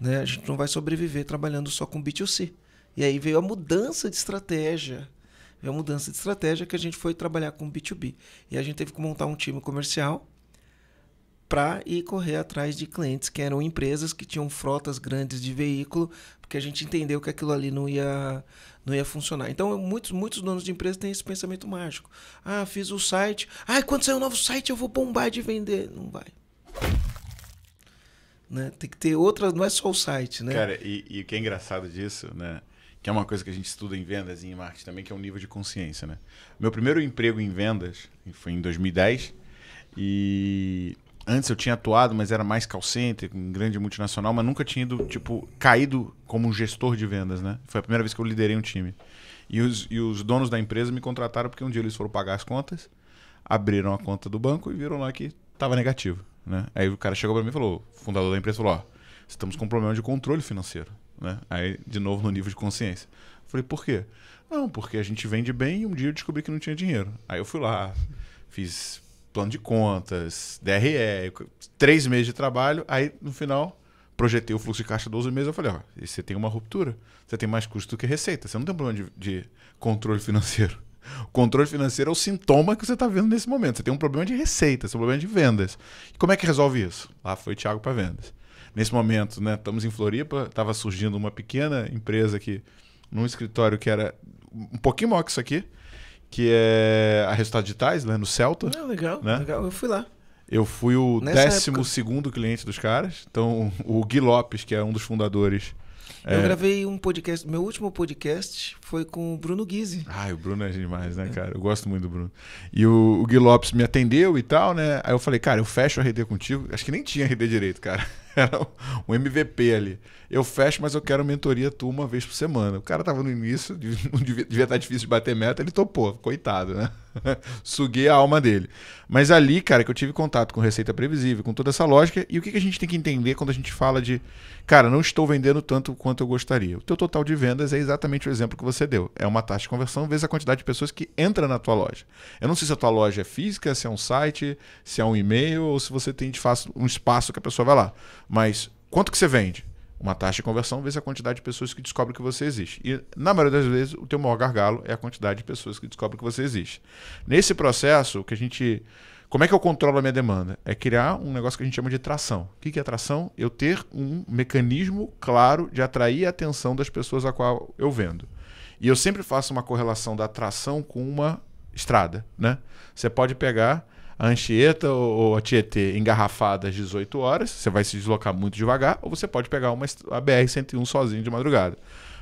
né? A gente não vai sobreviver trabalhando só com B2C. E aí veio a mudança de estratégia. Veio a mudança de estratégia que a gente foi trabalhar com B2B. E a gente teve que montar um time comercial para ir correr atrás de clientes que eram empresas que tinham frotas grandes de veículo, porque a gente entendeu que aquilo ali não ia não ia funcionar. Então, muitos, muitos donos de empresas têm esse pensamento mágico. Ah, fiz o site. Ah, quando sair um novo site eu vou bombar de vender. Não vai. Né? Tem que ter outras, não é só o site, né? Cara, e, e o que é engraçado disso, né? Que é uma coisa que a gente estuda em vendas e em marketing também, que é um nível de consciência, né? Meu primeiro emprego em vendas foi em 2010 e Antes eu tinha atuado, mas era mais call center, grande multinacional, mas nunca tinha ido, tipo, caído como um gestor de vendas, né? Foi a primeira vez que eu liderei um time. E os, e os donos da empresa me contrataram porque um dia eles foram pagar as contas, abriram a conta do banco e viram lá que estava negativo, né? Aí o cara chegou para mim e falou, o fundador da empresa falou, ó, estamos com um problema de controle financeiro, né? Aí, de novo, no nível de consciência. Eu falei, por quê? Não, porque a gente vende bem e um dia eu descobri que não tinha dinheiro. Aí eu fui lá, fiz plano de contas, DRE, três meses de trabalho, aí no final projetei o fluxo de caixa 12 meses, eu falei, ó, você tem uma ruptura, você tem mais custo do que receita, você não tem problema de, de controle financeiro. O controle financeiro é o sintoma que você está vendo nesse momento. Você tem um problema de receita, você tem um problema é de vendas. E como é que resolve isso? Lá foi o Thiago para vendas. Nesse momento, né, estamos em Floripa, estava surgindo uma pequena empresa aqui, num escritório que era um pouquinho maior que isso aqui, que é a Resultados Digitais, né? No Celta. É, legal, né? legal. Eu fui lá. Eu fui o décimo época... cliente dos caras. Então, o Gui Lopes, que é um dos fundadores. Eu é... gravei um podcast. Meu último podcast foi com o Bruno Guise. Ah, o Bruno é demais, né, cara? Eu gosto muito do Bruno. E o, o Gui Lopes me atendeu e tal, né? Aí eu falei, cara, eu fecho a RD contigo. Acho que nem tinha RD direito, cara. [laughs] era um MVP ali. Eu fecho, mas eu quero mentoria tu uma vez por semana. O cara tava no início, [laughs] devia estar tá difícil de bater meta, ele topou, coitado, né? [laughs] Suguei a alma dele. Mas ali, cara, que eu tive contato com receita previsível, com toda essa lógica. E o que, que a gente tem que entender quando a gente fala de, cara, não estou vendendo tanto quanto eu gostaria? O teu total de vendas é exatamente o exemplo que você deu. É uma taxa de conversão vezes a quantidade de pessoas que entra na tua loja. Eu não sei se a tua loja é física, se é um site, se é um e-mail ou se você tem de fato um espaço que a pessoa vai lá. Mas quanto que você vende? uma taxa de conversão vezes a quantidade de pessoas que descobrem que você existe. E, na maioria das vezes, o teu maior gargalo é a quantidade de pessoas que descobrem que você existe. Nesse processo, o que a gente. Como é que eu controlo a minha demanda? É criar um negócio que a gente chama de atração. O que é atração? Eu ter um mecanismo claro de atrair a atenção das pessoas a qual eu vendo. E eu sempre faço uma correlação da atração com uma estrada. Né? Você pode pegar a Anchieta ou a Tietê engarrafada às 18 horas, você vai se deslocar muito devagar, ou você pode pegar uma a BR-101 sozinho de madrugada.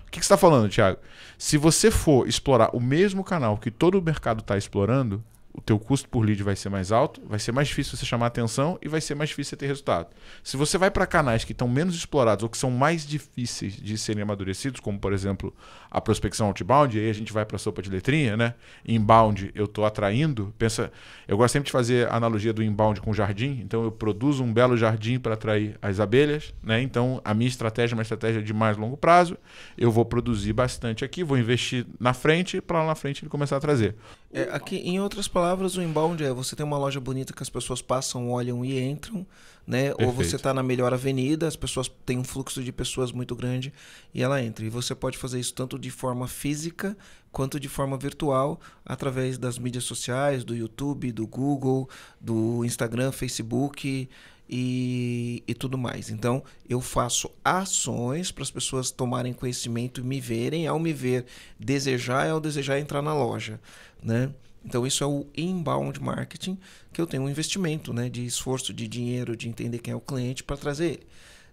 O que, que você está falando, Thiago? Se você for explorar o mesmo canal que todo o mercado está explorando, o teu custo por lead vai ser mais alto, vai ser mais difícil você chamar atenção e vai ser mais difícil você ter resultado. Se você vai para canais que estão menos explorados ou que são mais difíceis de serem amadurecidos, como por exemplo a prospecção outbound, aí a gente vai para a sopa de letrinha, né? Inbound eu estou atraindo, pensa, eu gosto sempre de fazer a analogia do inbound com jardim, então eu produzo um belo jardim para atrair as abelhas, né? Então a minha estratégia é uma estratégia de mais longo prazo, eu vou produzir bastante aqui, vou investir na frente para lá na frente ele começar a trazer. É, aqui, em outras palavras, o inbound é você tem uma loja bonita que as pessoas passam, olham e entram, né? Perfeito. Ou você está na melhor avenida, as pessoas têm um fluxo de pessoas muito grande e ela entra. E você pode fazer isso tanto de forma física quanto de forma virtual, através das mídias sociais, do YouTube, do Google, do Instagram, Facebook e, e tudo mais. Então, eu faço ações para as pessoas tomarem conhecimento e me verem. Ao me ver, desejar é ao desejar entrar na loja, né? Então, isso é o inbound marketing, que eu tenho um investimento né, de esforço, de dinheiro, de entender quem é o cliente para trazer ele.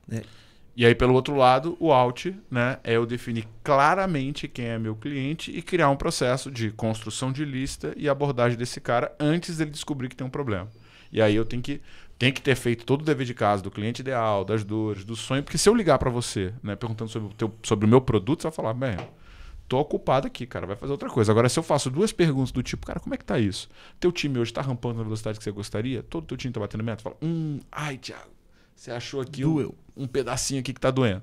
Né? E aí, pelo outro lado, o out né, é eu definir claramente quem é meu cliente e criar um processo de construção de lista e abordagem desse cara antes dele descobrir que tem um problema. E aí eu tenho que tem que ter feito todo o dever de casa do cliente ideal, das dores, do sonho, porque se eu ligar para você, né, perguntando sobre o, teu, sobre o meu produto, você vai falar, bem, tô ocupado aqui, cara, vai fazer outra coisa. Agora, se eu faço duas perguntas do tipo, cara, como é que tá isso? Teu time hoje tá rampando na velocidade que você gostaria? Todo teu time tá batendo meta? Fala, hum, ai, Thiago, você achou aqui um, um, pedacinho aqui que tá doendo.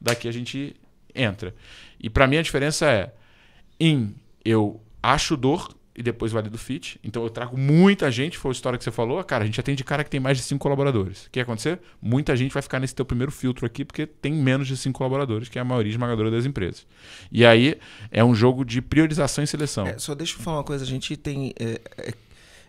Daqui a gente entra. E para mim a diferença é, em eu acho dor e depois Vale do Fit. Então eu trago muita gente, foi a história que você falou. Cara, a gente atende cara que tem mais de cinco colaboradores. O que ia acontecer? Muita gente vai ficar nesse teu primeiro filtro aqui, porque tem menos de cinco colaboradores, que é a maioria esmagadora das empresas. E aí é um jogo de priorização e seleção. É, só deixa eu falar uma coisa, a gente tem. É, é,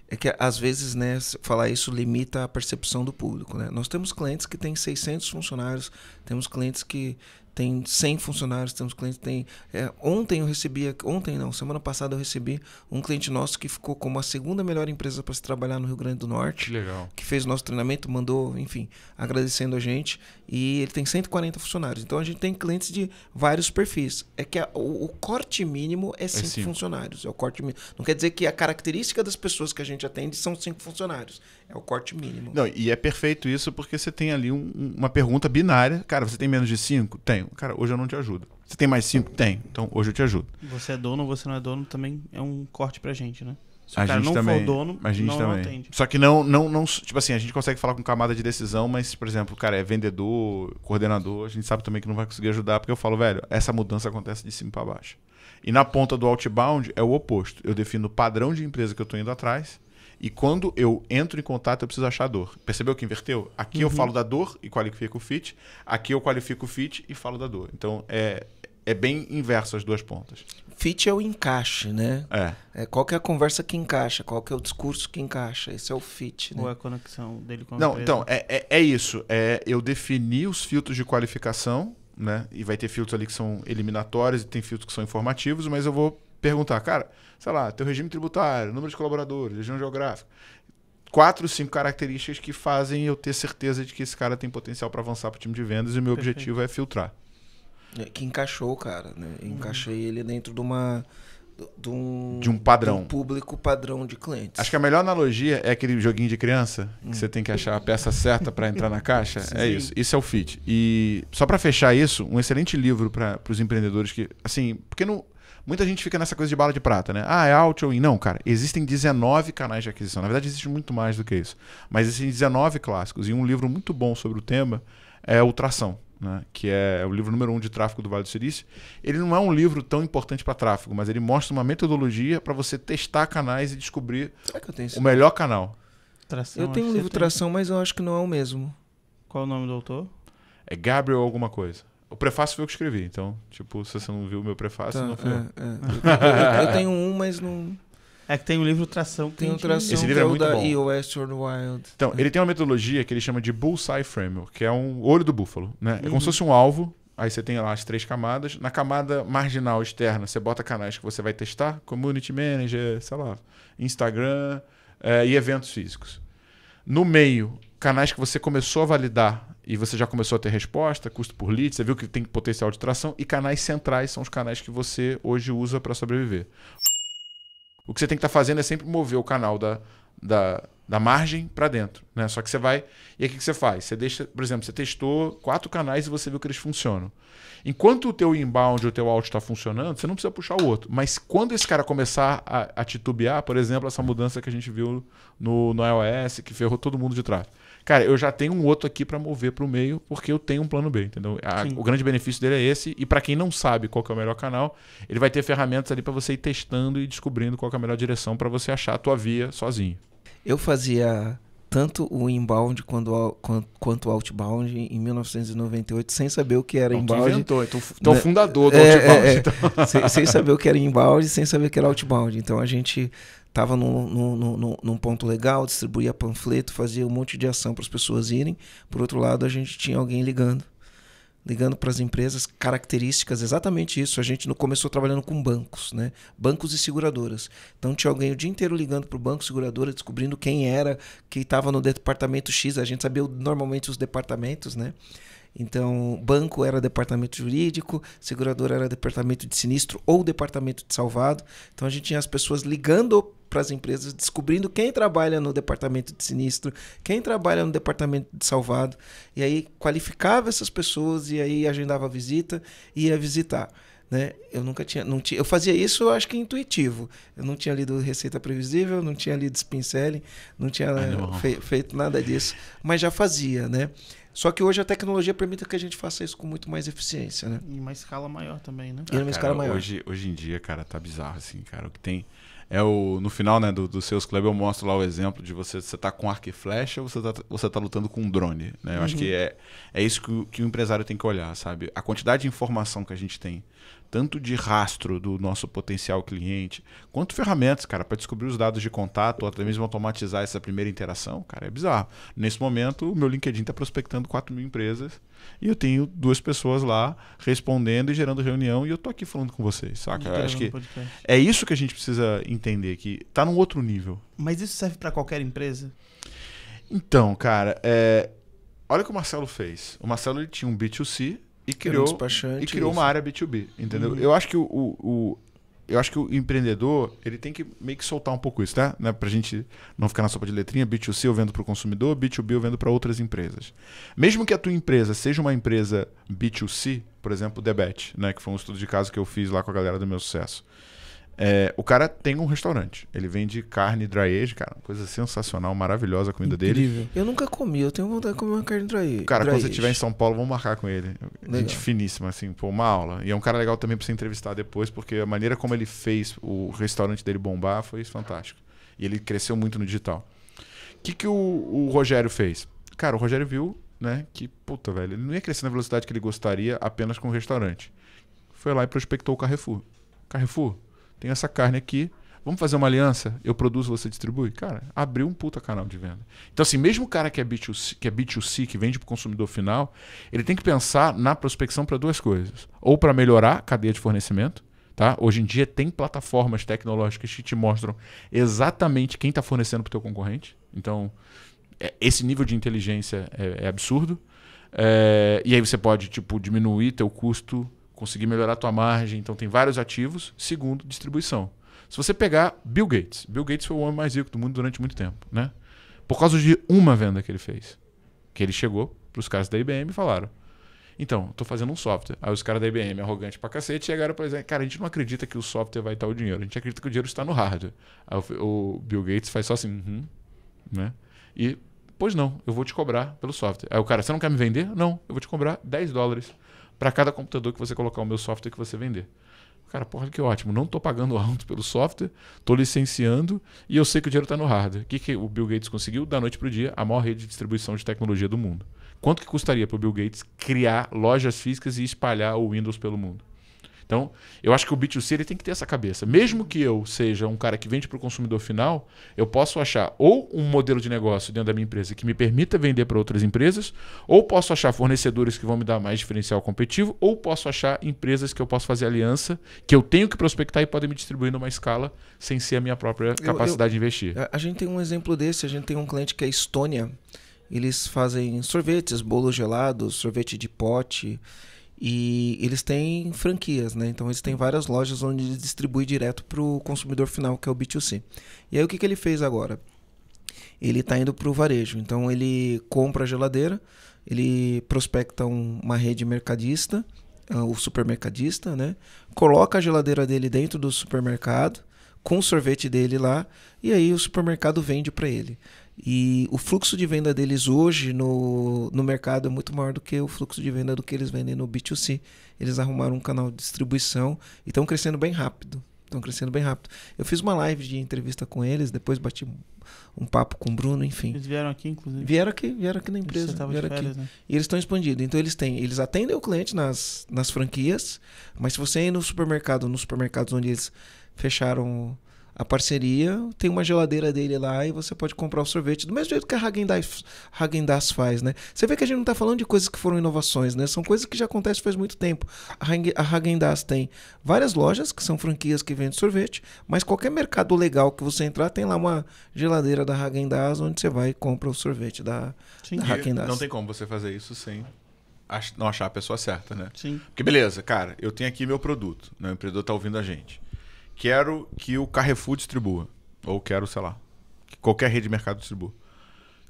é, que às vezes, né, falar isso limita a percepção do público. Né? Nós temos clientes que têm 600 funcionários, temos clientes que tem 100 funcionários, temos clientes, tem... É, ontem eu recebi, ontem não, semana passada eu recebi um cliente nosso que ficou como a segunda melhor empresa para se trabalhar no Rio Grande do Norte. Que legal. Que fez o nosso treinamento, mandou, enfim, agradecendo a gente. E ele tem 140 funcionários. Então a gente tem clientes de vários perfis. É que a, o, o, corte mínimo é 5 é funcionários. É o corte mínimo. Não quer dizer que a característica das pessoas que a gente atende são 5 funcionários. É o corte mínimo. Não, e é perfeito isso porque você tem ali um, uma pergunta binária. Cara, você tem menos de 5? Tenho. Cara, hoje eu não te ajudo. Você tem mais 5? Tem. Então hoje eu te ajudo. Você é dono, ou você não é dono também é um corte pra gente, né? Se a o cara gente não também, for dono, a gente não, também. Não Só que não, não, não, tipo assim, a gente consegue falar com camada de decisão, mas, por exemplo, o cara é vendedor, coordenador, a gente sabe também que não vai conseguir ajudar, porque eu falo, velho, essa mudança acontece de cima para baixo. E na ponta do outbound é o oposto. Eu defino o padrão de empresa que eu estou indo atrás, e quando eu entro em contato, eu preciso achar a dor. Percebeu que inverteu? Aqui uhum. eu falo da dor e qualifico o fit. Aqui eu qualifico o fit e falo da dor. Então, é, é bem inverso as duas pontas. Fit é o encaixe, né? É. é. Qual que é a conversa que encaixa? Qual que é o discurso que encaixa? Esse é o fit, né? Ou é a conexão dele com a Não, empresa. então, é, é, é, isso. É, eu defini os filtros de qualificação, né? E vai ter filtros ali que são eliminatórios e tem filtros que são informativos, mas eu vou perguntar, cara, sei lá, teu regime tributário, número de colaboradores, região geográfica. Quatro, cinco características que fazem eu ter certeza de que esse cara tem potencial para avançar para o time de vendas e o meu Perfeito. objetivo é filtrar. É, que encaixou, cara. Né? Encaixei ele dentro de uma. De um, de um padrão. De um público padrão de clientes. Acho que a melhor analogia é aquele joguinho de criança, que hum. você tem que achar a peça certa para entrar na caixa. [laughs] É Sim. É isso. Isso é o fit. E só para fechar isso, um excelente livro para os empreendedores que. Assim, porque não Muita gente fica nessa coisa de bala de prata, né? Ah, é out ou in. Não, cara. Existem 19 canais de aquisição. Na verdade, existe muito mais do que isso. Mas existem 19 clássicos. E um livro muito bom sobre o tema é o Tração, né, que é, é o livro número um de tráfego do Vale do Silício, ele não é um livro tão importante para tráfego, mas ele mostra uma metodologia para você testar canais e descobrir o melhor canal. Tração, eu tenho um livro Tração, tem. mas eu acho que não é o mesmo. Qual é o nome do autor? É Gabriel alguma coisa. O prefácio foi eu que escrevi, então, tipo, se você não viu o meu prefácio, tá, não foi. É, é. Eu, tenho, eu, tenho um, mas não. É que tem o livro Tração. Tem, tem um Tração, Esse livro é, é muito da bom. E o Western Wild. Então, é. ele tem uma metodologia que ele chama de Bullseye Framework, que é um olho do búfalo, né? É como se uhum. fosse um alvo, Aí você tem lá as três camadas. Na camada marginal externa, você bota canais que você vai testar, community manager, sei lá, Instagram é, e eventos físicos. No meio, canais que você começou a validar e você já começou a ter resposta, custo por lead, você viu que tem potencial de tração e canais centrais são os canais que você hoje usa para sobreviver. O que você tem que estar tá fazendo é sempre mover o canal da, da, da margem para dentro, né? Só que você vai e aí o que você faz? Você deixa, por exemplo, você testou quatro canais e você viu que eles funcionam. Enquanto o teu inbound, o teu out está funcionando, você não precisa puxar o outro. Mas quando esse cara começar a, a titubear, por exemplo, essa mudança que a gente viu no, no iOS que ferrou todo mundo de tráfego cara, eu já tenho um outro aqui para mover para o meio, porque eu tenho um plano B, entendeu? A, o grande benefício dele é esse. E para quem não sabe qual é o melhor canal, ele vai ter ferramentas ali para você ir testando e descobrindo qual é a melhor direção para você achar a tua via sozinho. Eu fazia tanto o inbound quanto, quanto o outbound em 1998, sem saber o que era inbound. Então inventou, é fundador do é, outbound. É, é. Então. sem, sem saber o que era inbound, sem saber o que era outbound. Então a gente estava num, num, num, num, ponto legal, distribuía panfleto, fazia um monte de ação para as pessoas irem. Por outro lado, a gente tinha alguém ligando, ligando para as empresas, características, exatamente isso. A gente começou trabalhando com bancos, né? bancos e seguradoras. Então tinha alguém o dia inteiro ligando para o banco, seguradora, descobrindo quem era, quem estava no departamento X. A gente sabia normalmente os departamentos, né? Então, banco era departamento jurídico, seguradora era departamento de sinistro ou departamento de salvado. Então, a gente tinha as pessoas ligando para as empresas, descobrindo quem trabalha no departamento de sinistro, quem trabalha no departamento de salvado. E aí, qualificava essas pessoas e aí agendava a visita e ia visitar. Né? Eu nunca tinha, não tinha, eu fazia isso, eu acho que intuitivo. Eu não tinha lido Receita Previsível, não tinha lido Spincelling, não tinha Fe, feito nada disso, mas já fazia, né? Só que hoje a tecnologia permite que a gente faça isso com muito mais eficiência, né? Em uma escala maior também, né? Em uma ah, escala maior. Hoje, hoje em dia, cara, tá bizarro assim, cara. O que tem é o no final, né, do, do seus club, eu mostro lá o exemplo de você você tá com arco e flecha, você tá, você tá lutando com um drone, né? Eu uhum. acho que é, é isso que o, que o empresário tem que olhar, sabe? A quantidade de informação que a gente tem tanto de rastro do nosso potencial cliente, quanto ferramentas, cara, para descobrir os dados de contato, ou até mesmo automatizar essa primeira interação, cara, é bizarro. Nesse momento, o meu LinkedIn está prospectando 4 mil empresas e eu tenho duas pessoas lá respondendo e gerando reunião e eu tô aqui falando com vocês, saca? Eu acho que é isso que a gente precisa entender, que tá num outro nível. Mas isso serve para qualquer empresa? Então, cara, é... olha o que o Marcelo fez. O Marcelo ele tinha um B2C e é criou, e criou uma área B2B, entendeu? Uhum. Eu acho que o, o, eu acho que o empreendedor ele tem que meio que soltar um pouco isso, tá? Né? Pra gente não ficar na sopa de letrinha, B2C eu vendo para o consumidor, B2B eu vendo para outras empresas. Mesmo que a tua empresa seja uma empresa B2C, por exemplo, o Debet, né? Que foi um estudo de caso que eu fiz lá com a galera do meu sucesso. É, o cara tem um restaurante. Ele vende carne dry age, cara. coisa sensacional, maravilhosa a comida Incrível. dele. Eu nunca comi, eu tenho vontade de comer uma carne dry age. Cara, dry quando você estiver em São Paulo, vamos marcar com ele. Legal. Gente finíssima, assim, pô, uma aula. E é um cara legal também pra você entrevistar depois, porque a maneira como ele fez o restaurante dele bombar foi fantástico. E ele cresceu muito no digital. O que, que o, o Rogério fez? Cara, o Rogério viu, né, que, puta, velho, ele não ia crescer na velocidade que ele gostaria apenas com o restaurante. Foi lá e prospectou o Carrefour. Carrefour, tem essa carne aqui, vamos fazer uma aliança? Eu produzo, você distribui? Cara, abriu um puta canal de venda. Então, assim, mesmo o cara que é B2C, que, é B2C, que vende para o consumidor final, ele tem que pensar na prospecção para duas coisas. Ou para melhorar a cadeia de fornecimento, Tá? Hoje em dia tem plataformas tecnológicas que te mostram exatamente quem está fornecendo para o teu concorrente. Então, é, esse nível de inteligência é, é absurdo. É, e aí você pode tipo diminuir teu custo conseguir melhorar a tua margem. Então tem vários ativos. Segundo, distribuição. Se você pegar Bill Gates, Bill Gates foi o homem mais rico do mundo durante muito tempo, né? Por causa de uma venda que ele fez, que ele chegou para os caras da IBM e falaram: "Então, estou fazendo um software". Aí os caras da IBM, arrogante pra cacete, chegaram para dizer: é, "Cara, a gente não acredita que o software vai estar o dinheiro. A gente acredita que o dinheiro está no hardware". Aí o Bill Gates faz só assim, uh uhum", -huh, né? E pois não, eu vou te cobrar pelo software. Aí o cara, você não quer me vender? Não, eu vou te cobrar 10 dólares para cada computador que você colocar o meu software que você vender. Cara, porra, que ótimo. Não estou pagando [laughs] alto pelo software, estou licenciando e eu sei que o dinheiro está no hardware. O que, que o Bill Gates conseguiu? Da noite para o dia, a maior rede de distribuição de tecnologia do mundo. Quanto que custaria para o Bill Gates criar lojas físicas e espalhar o Windows pelo mundo? Então, eu acho que o B2C ele tem que ter essa cabeça. Mesmo que eu seja um cara que vende para o consumidor final, eu posso achar ou um modelo de negócio dentro da minha empresa que me permita vender para outras empresas, ou posso achar fornecedores que vão me dar mais diferencial competitivo, ou posso achar empresas que eu posso fazer aliança, que eu tenho que prospectar e podem me distribuir numa escala sem ser a minha própria capacidade eu, de investir. A gente tem um exemplo desse, a gente tem um cliente que é Estônia. Eles fazem sorvetes, bolos gelados, sorvete de pote. E eles têm franquias, né? Então eles têm várias lojas onde eles distribuem direto para o consumidor final, que é o B2C. E aí o que, que ele fez agora? Ele está indo para o varejo. Então ele compra a geladeira, ele prospecta um, uma rede mercadista, uh, o supermercadista, né? Coloca a geladeira dele dentro do supermercado, com o sorvete dele lá, e aí o supermercado vende para ele. E o fluxo de venda deles hoje no, no mercado é muito maior do que o fluxo de venda do que eles vendem no B2C. Eles arrumaram um canal de distribuição e estão crescendo bem rápido. Estão crescendo bem rápido. Eu fiz uma live de entrevista com eles, depois bati um papo com o Bruno, enfim. Eles vieram aqui, inclusive? Vieram aqui, vieram aqui na empresa. Você vieram férias, aqui. Né? E eles estão expandindo. Então eles têm, eles atendem o cliente nas, nas franquias, mas se você ir no supermercado, nos supermercados onde eles fecharam a parceria, tem uma geladeira dele lá e você pode comprar o sorvete. Do mesmo jeito que a Hagen Dazs faz, né? Você vê que a gente não está falando de coisas que foram inovações, né? São coisas que já acontecem faz muito tempo. A Hagen Dazs tem várias lojas, que são franquias que vendem sorvete, mas qualquer mercado legal que você entrar, tem lá uma geladeira da Hagen Dazs, onde você vai e compra o sorvete da, da Hagen Dazs. Não tem como você fazer isso sem não achar a pessoa certa, né? Sim. Porque beleza, cara, eu tenho aqui meu produto, né? o empreendedor está ouvindo a gente quero que o Carrefour distribua. Ou quero, sei lá, que qualquer rede de mercado distribua.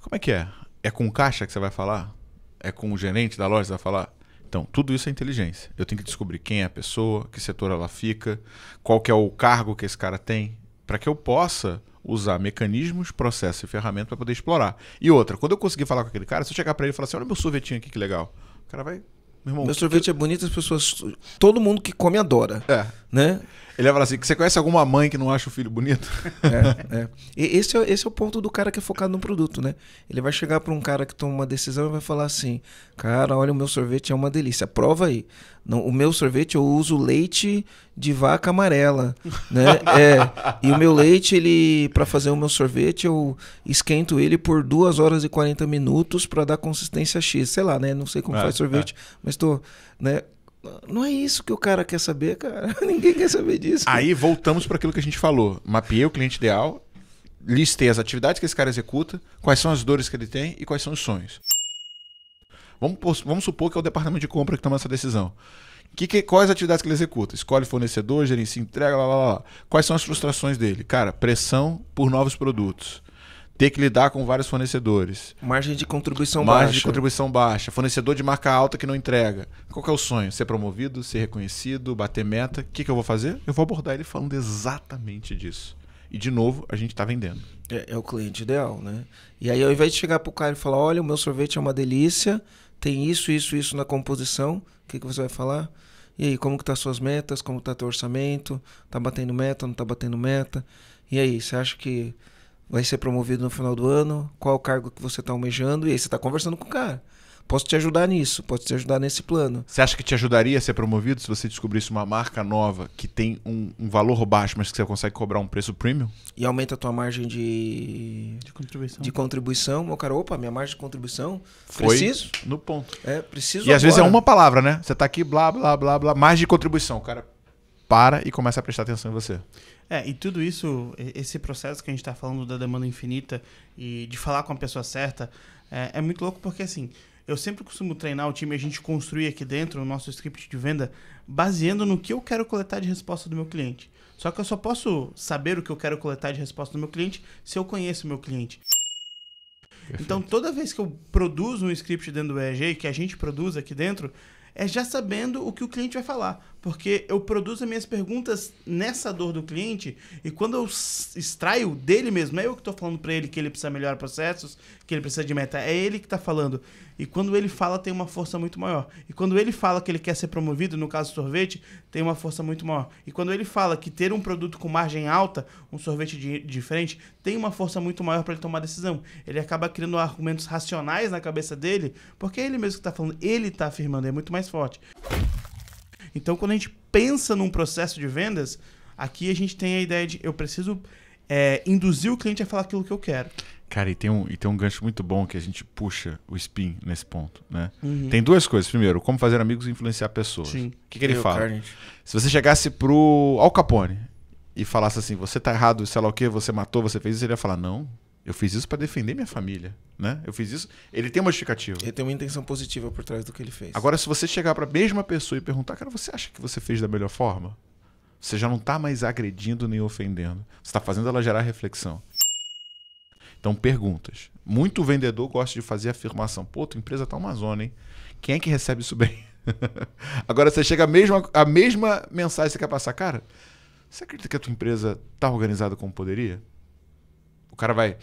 Como é que é? É com o caixa que você vai falar? É com o gerente da loja que você vai falar? Então, tudo isso é inteligência. Eu tenho que descobrir quem é a pessoa, que setor ela fica, qual que é o cargo que esse cara tem, para que eu possa usar mecanismos, processos e ferramentas para poder explorar. E outra, quando eu conseguir falar com aquele cara, se eu chegar para ele e falar assim, olha meu sorvetinho aqui, que legal. O cara vai... Meu, irmão, meu sorvete que... é bonito, as pessoas... Todo mundo que come adora. É né? Ele vai falar assim: você conhece alguma mãe que não acha o filho bonito? É, é. Esse, é, esse é o ponto do cara que é focado no produto, né? Ele vai chegar para um cara que toma uma decisão e vai falar assim: cara, olha, o meu sorvete é uma delícia, prova aí. Não, o meu sorvete eu uso leite de vaca amarela, né? [laughs] É, e o meu leite, ele para fazer o meu sorvete, eu esquento ele por 2 horas e 40 minutos para dar consistência X, sei lá, né? Não sei como é, faz sorvete, é. mas tô, né? Não é isso que o cara quer saber, cara. [laughs] Ninguém quer saber disso. Aí voltamos para aquilo que a gente falou. Mapeei o cliente ideal, listei as atividades que esse cara executa, quais são as dores que ele tem e quais são os sonhos. Vamos, vamos supor que é o departamento de compra que toma essa decisão. Que, que, quais atividades que ele executa? Escolhe fornecedor, gerencia entrega, lá, lá, lá. Quais são as frustrações dele? Cara, pressão por novos produtos ter que lidar com vários fornecedores. Margem de contribuição Margem baixa. Margem de contribuição baixa. Fornecedor de marca alta que não entrega. Qual é o sonho? Ser promovido, ser reconhecido, bater meta. O que, que eu vou fazer? Eu vou abordar ele falando exatamente disso. E, de novo, a gente está vendendo. É, é, o cliente ideal, né? E aí, ao invés de chegar para o cara e falar: olha, o meu sorvete é uma delícia, tem isso, isso, isso na composição, o que, que você vai falar? E aí, como que tá suas metas? Como está teu orçamento? Tá batendo meta, não tá batendo meta? E aí, você acha que vai ser promovido no final do ano, qual o cargo que você está almejando, e aí você está conversando com o cara. Posso te ajudar nisso, posso te ajudar nesse plano. Você acha que te ajudaria a ser promovido se você descobrisse uma marca nova que tem um, um valor baixo, mas que você consegue cobrar um preço premium? E aumenta a tua margem de... De contribuição. De contribuição. Meu cara, opa, minha margem de contribuição, Foi preciso. no ponto. É, preciso E agora. às vezes é uma palavra, né? Você está aqui, blá, blá, blá, blá, margem de contribuição. O cara para e começa a prestar atenção em você. É, e tudo isso, esse processo que a gente está falando da demanda infinita e de falar com a pessoa certa, é, é, muito louco porque assim, eu sempre costumo treinar o time, a gente construir aqui dentro o nosso script de venda baseando no que eu quero coletar de resposta do meu cliente. Só que eu só posso saber o que eu quero coletar de resposta do meu cliente se eu conheço o meu cliente. Então, Perfeito. Então, toda vez que eu produzo um script dentro do EG que a gente produz aqui dentro, é já sabendo o que o cliente vai falar. Porque eu produzo as minhas perguntas nessa dor do cliente e quando eu extraio dele mesmo, é eu que estou falando para ele que ele precisa melhorar processos, que ele precisa de meta, é ele que está falando. E quando ele fala, tem uma força muito maior. E quando ele fala que ele quer ser promovido, no caso sorvete, tem uma força muito maior. E quando ele fala que ter um produto com margem alta, um sorvete de, diferente, tem uma força muito maior para ele tomar decisão. Ele acaba criando argumentos racionais na cabeça dele, porque é ele mesmo que está falando, ele está afirmando, é muito mais forte. Então, quando a gente pensa num processo de vendas, aqui a gente tem a ideia de eu preciso é, induzir o cliente a falar aquilo que eu quero. Cara, e tem, um, e tem um gancho muito bom que a gente puxa o spin nesse ponto, né? Uhum. Tem duas coisas. Primeiro, como fazer amigos e influenciar pessoas. Sim. O que, que ele Eu, fala? Carnage. Se você chegasse pro Al Capone e falasse assim, você tá errado, sei lá o que, você matou, você fez isso, ele ia falar, não, eu fiz isso para defender minha família, né? Eu fiz isso. Ele tem uma justificativa. Ele tem uma intenção positiva por trás do que ele fez. Agora, se você chegar para a mesma pessoa e perguntar, cara, você acha que você fez da melhor forma? Você já não tá mais agredindo nem ofendendo. Você está fazendo ela gerar reflexão. Então, perguntas. Muito vendedor gosta de fazer afirmação. Pô, tua empresa tá uma zona, hein? Quem é que recebe isso bem? [laughs] Agora você chega a mesma, a mesma mensagem que você quer passar. Cara, você acredita que a tua empresa tá organizada como poderia? O cara vai.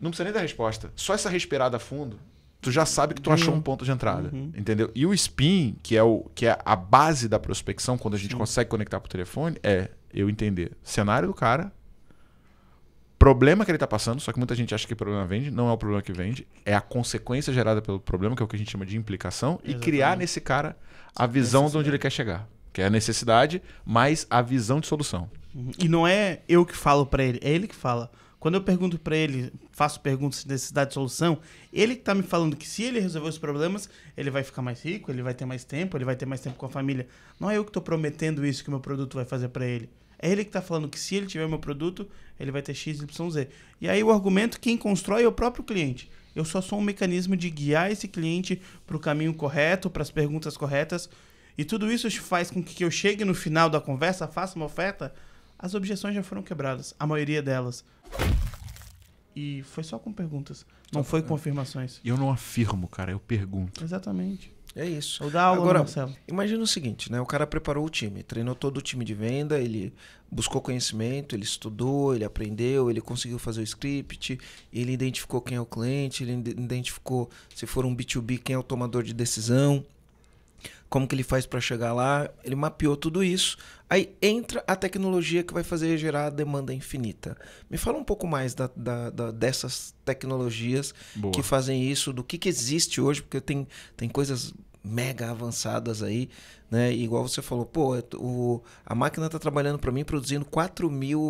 Não precisa nem da resposta. Só essa respirada a fundo, tu já sabe que tu achou um uhum. ponto de entrada. Uhum. Entendeu? E o spin, que é, o, que é a base da prospecção, quando a gente consegue conectar pro telefone, é eu entender cenário do cara, problema que ele está passando, só que muita gente acha que o problema vende, não é o problema que vende, é a consequência gerada pelo problema, que é o que a gente chama de implicação, Exatamente. e criar nesse cara a visão de onde ele quer chegar, que é a necessidade mais a visão de solução. Uhum. E não é eu que falo para ele, é ele que fala. Quando eu pergunto para ele, faço perguntas de necessidade de solução, ele está tá me falando que se ele resolver os problemas, ele vai ficar mais rico, ele vai ter mais tempo, ele vai ter mais tempo com a família. Não é eu que estou prometendo isso que meu produto vai fazer para ele. É ele que está falando que se ele tiver meu produto, ele vai ter X, Y, Z. E aí o argumento quem constrói é o próprio cliente. Eu só sou um mecanismo de guiar esse cliente para o caminho correto, para as perguntas corretas. E tudo isso faz com que eu chegue no final da conversa, faça uma oferta. As objeções já foram quebradas, a maioria delas. E foi só com perguntas, não só foi com é. afirmações. Eu não afirmo, cara, eu pergunto. Exatamente. É isso. Ou dá aula, Agora, Marcelo. Imagina o seguinte, né? O cara preparou o time, treinou todo o time de venda, ele buscou conhecimento, ele estudou, ele aprendeu, ele conseguiu fazer o script, ele identificou quem é o cliente, ele identificou se for um B2B quem é o tomador de decisão, como que ele faz para chegar lá, ele mapeou tudo isso. Aí entra a tecnologia que vai fazer gerar demanda infinita. Me fala um pouco mais da, da, da dessas tecnologias Boa. que fazem isso, do que, que existe hoje, porque tem, tem coisas mega avançadas aí, né? E igual você falou, pô, o, a máquina tá trabalhando para mim produzindo 4 mil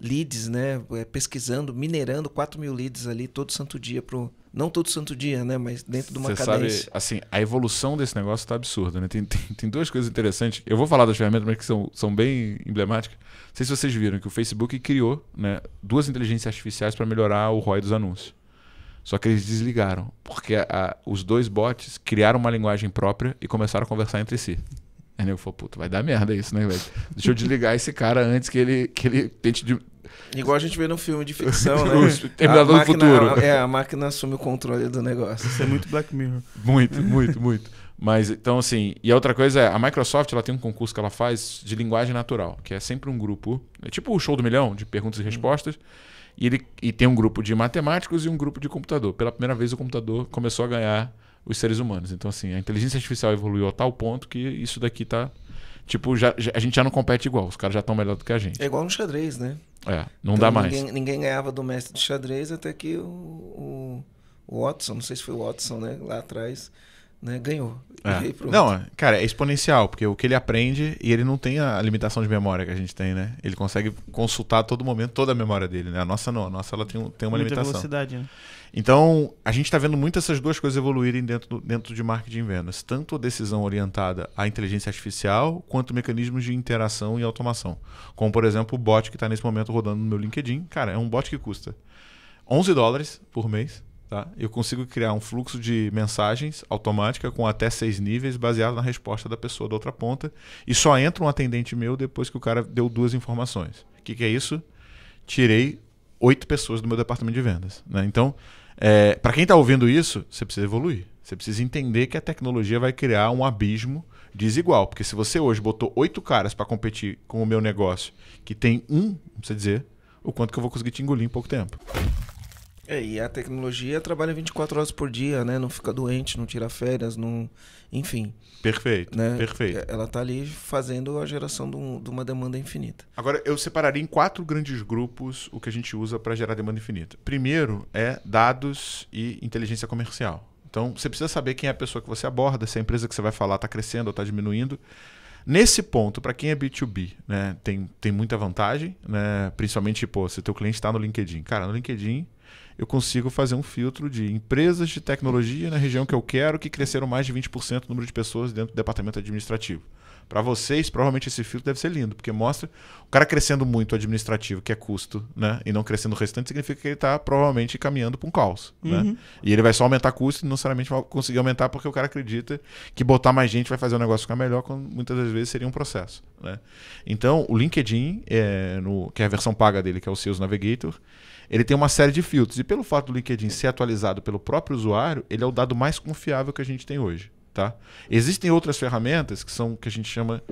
leads. leads, né? É, pesquisando, minerando 4 mil leads ali todo santo dia pro não todo santo dia, né? Mas dentro de uma cadência. Sabe, assim, a evolução desse negócio está absurda, né? Tem, tem, tem, duas coisas interessantes. Eu vou falar das ferramentas, mas que são, são bem emblemáticas. Não sei se vocês viram que o Facebook criou né, duas inteligências artificiais para melhorar o ROI dos anúncios. Só que eles desligaram, porque a, a, os dois bots criaram uma linguagem própria e começaram a conversar entre si. Aí eu falou, puta, vai dar merda isso, né, velho? Deixa eu desligar esse cara antes que ele, que ele tente. De... Igual a gente vê no filme de ficção, né? [laughs] o Terminador do Futuro. É, a máquina assume o controle do negócio. Isso é muito Black Mirror. Muito, muito, muito. Mas então, assim, e a outra coisa é, a Microsoft ela tem um concurso que ela faz de linguagem natural, que é sempre um grupo, é tipo o show do milhão de perguntas e respostas. Hum. E, ele, e tem um grupo de matemáticos e um grupo de computador. Pela primeira vez, o computador começou a ganhar os seres humanos. Então, assim, a inteligência artificial evoluiu a tal ponto que isso daqui tá. Tipo, já, já a gente já não compete igual. Os caras já estão melhor do que a gente. É igual no xadrez, né? É, não então, dá mais. Ninguém, ninguém, ganhava do mestre de xadrez até que o, o, o Watson, não sei se foi o Watson, né? Lá atrás né, ganhou. É. Não, cara, é exponencial, porque o que ele aprende e ele não tem a limitação de memória que a gente tem, né? Ele consegue consultar a todo momento toda a memória dele, né? A nossa não, a nossa ela tem, tem uma Muita limitação. velocidade, né? Então, a gente está vendo muito essas duas coisas evoluírem dentro, do, dentro de marketing e vendas, tanto a decisão orientada à inteligência artificial, quanto mecanismos de interação e automação. Como, por exemplo, o bot que está nesse momento rodando no meu LinkedIn, cara, é um bot que custa 11 dólares por mês Tá? Eu consigo criar um fluxo de mensagens automática com até seis níveis baseado na resposta da pessoa da outra ponta e só entra um atendente meu depois que o cara deu duas informações. O que, que é isso? Tirei oito pessoas do meu departamento de vendas. Né? Então, é, para quem está ouvindo isso, você precisa evoluir. Você precisa entender que a tecnologia vai criar um abismo desigual. Porque se você hoje botou oito caras para competir com o meu negócio, que tem um, não precisa dizer, o quanto que eu vou conseguir te engolir em pouco tempo. É, e a tecnologia trabalha 24 horas por dia, né? Não fica doente, não tira férias, não. Enfim. Perfeito. Né? Perfeito. É, ela está ali fazendo a geração de, um, de, uma demanda infinita. Agora, eu separaria em quatro grandes grupos o que a gente usa para gerar demanda infinita. Primeiro é dados e inteligência comercial. Então, você precisa saber quem é a pessoa que você aborda, se a empresa que você vai falar está crescendo ou está diminuindo. Nesse ponto, para quem é B2B, né, tem, tem muita vantagem, né? principalmente pô, se teu cliente está no LinkedIn. Cara, no LinkedIn eu consigo fazer um filtro de empresas de tecnologia na região que eu quero que cresceram mais de 20% o número de pessoas dentro do departamento administrativo. Para vocês, provavelmente esse filtro deve ser lindo, porque mostra o cara crescendo muito administrativo, que é custo, né? E não crescendo o restante, significa que ele está provavelmente caminhando para um caos. Né? Uhum. Né? E ele vai só aumentar custo e não necessariamente vai conseguir aumentar, porque o cara acredita que botar mais gente vai fazer o negócio ficar melhor, quando muitas das vezes seria um processo. Né? Então, o LinkedIn, é no, que é a versão paga dele, que é o Sales Navigator, ele tem uma série de filtros. E pelo fato do LinkedIn ser atualizado pelo próprio usuário, ele é o dado mais confiável que a gente tem hoje. Tá? Existem outras ferramentas que são que a gente chama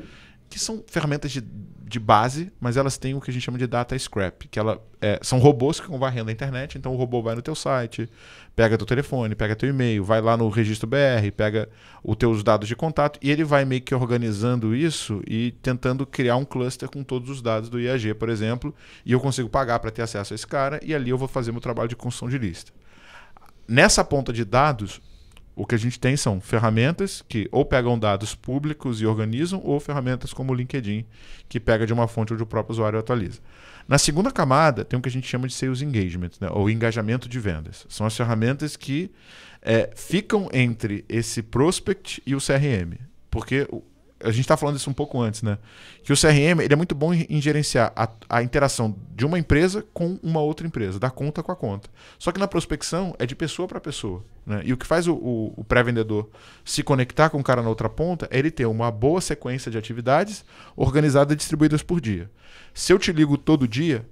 que são ferramentas de, de base, mas elas têm o que a gente chama de data scrap, que ela, é, são robôs que vão varrendo a internet, então o robô vai no teu site, pega teu telefone, pega teu e-mail, vai lá no registro BR, pega os teus dados de contato, e ele vai meio que organizando isso e tentando criar um cluster com todos os dados do IAG, por exemplo, e eu consigo pagar para ter acesso a esse cara, e ali eu vou fazer meu trabalho de construção de lista. Nessa ponta de dados, o que a gente tem são ferramentas que ou pegam dados públicos e organizam, ou ferramentas como o LinkedIn, que pega de uma fonte onde o próprio usuário atualiza. Na segunda camada, tem o que a gente chama de sales engagement, né? ou engajamento de vendas. São as ferramentas que é, ficam entre esse prospect e o CRM. Porque a gente está falando isso um pouco antes, né? Que o CRM ele é muito bom em gerenciar a, a, interação de uma empresa com uma outra empresa, da conta com a conta. Só que na prospecção é de pessoa para pessoa. Né? E o que faz o, o, o pré-vendedor se conectar com o cara na outra ponta é ele ter uma boa sequência de atividades organizadas e distribuídas por dia. Se eu te ligo todo dia,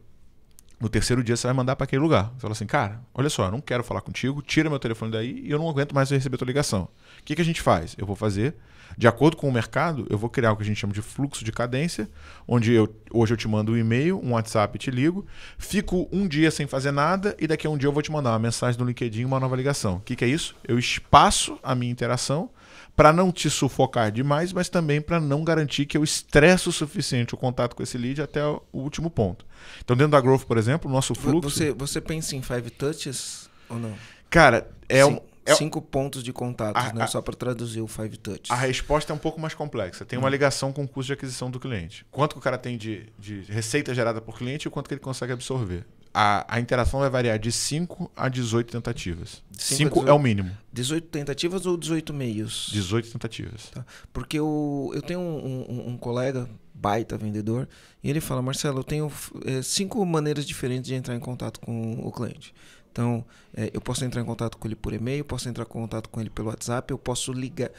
no terceiro dia você vai mandar para aquele lugar. Você fala assim, cara, olha só, eu não quero falar contigo, tira meu telefone daí e eu não aguento mais receber tua ligação. O que, que a gente faz? Eu vou fazer, de acordo com o mercado, eu vou criar o que a gente chama de fluxo de cadência, onde eu, hoje eu te mando um e-mail, um WhatsApp te ligo, fico um dia sem fazer nada e daqui a um dia eu vou te mandar uma mensagem no LinkedIn, uma nova ligação. O que, que é isso? Eu espaço a minha interação para não te sufocar demais, mas também para não garantir que eu estresse o suficiente o contato com esse lead até o último ponto. Então, dentro da Growth, por exemplo, o nosso fluxo. Você, você pensa em five touches ou não? Cara, é um. É... Cinco pontos de contato, não né? Só para traduzir o five touches. A resposta é um pouco mais complexa. Tem uma hum. ligação com o custo de aquisição do cliente. Quanto que o cara tem de, de receita gerada por cliente e quanto que ele consegue absorver a, a interação vai variar de 5 a 18 tentativas. 5 é o mínimo. 18 tentativas ou 18 meios? 18 tentativas. Tá. Porque eu, eu tenho um, um, um, colega, baita vendedor, e ele fala: Marcelo, eu tenho é, cinco maneiras diferentes de entrar em contato com o cliente. Então, é, eu posso entrar em contato com ele por e-mail, posso entrar em contato com ele pelo WhatsApp, eu posso ligar,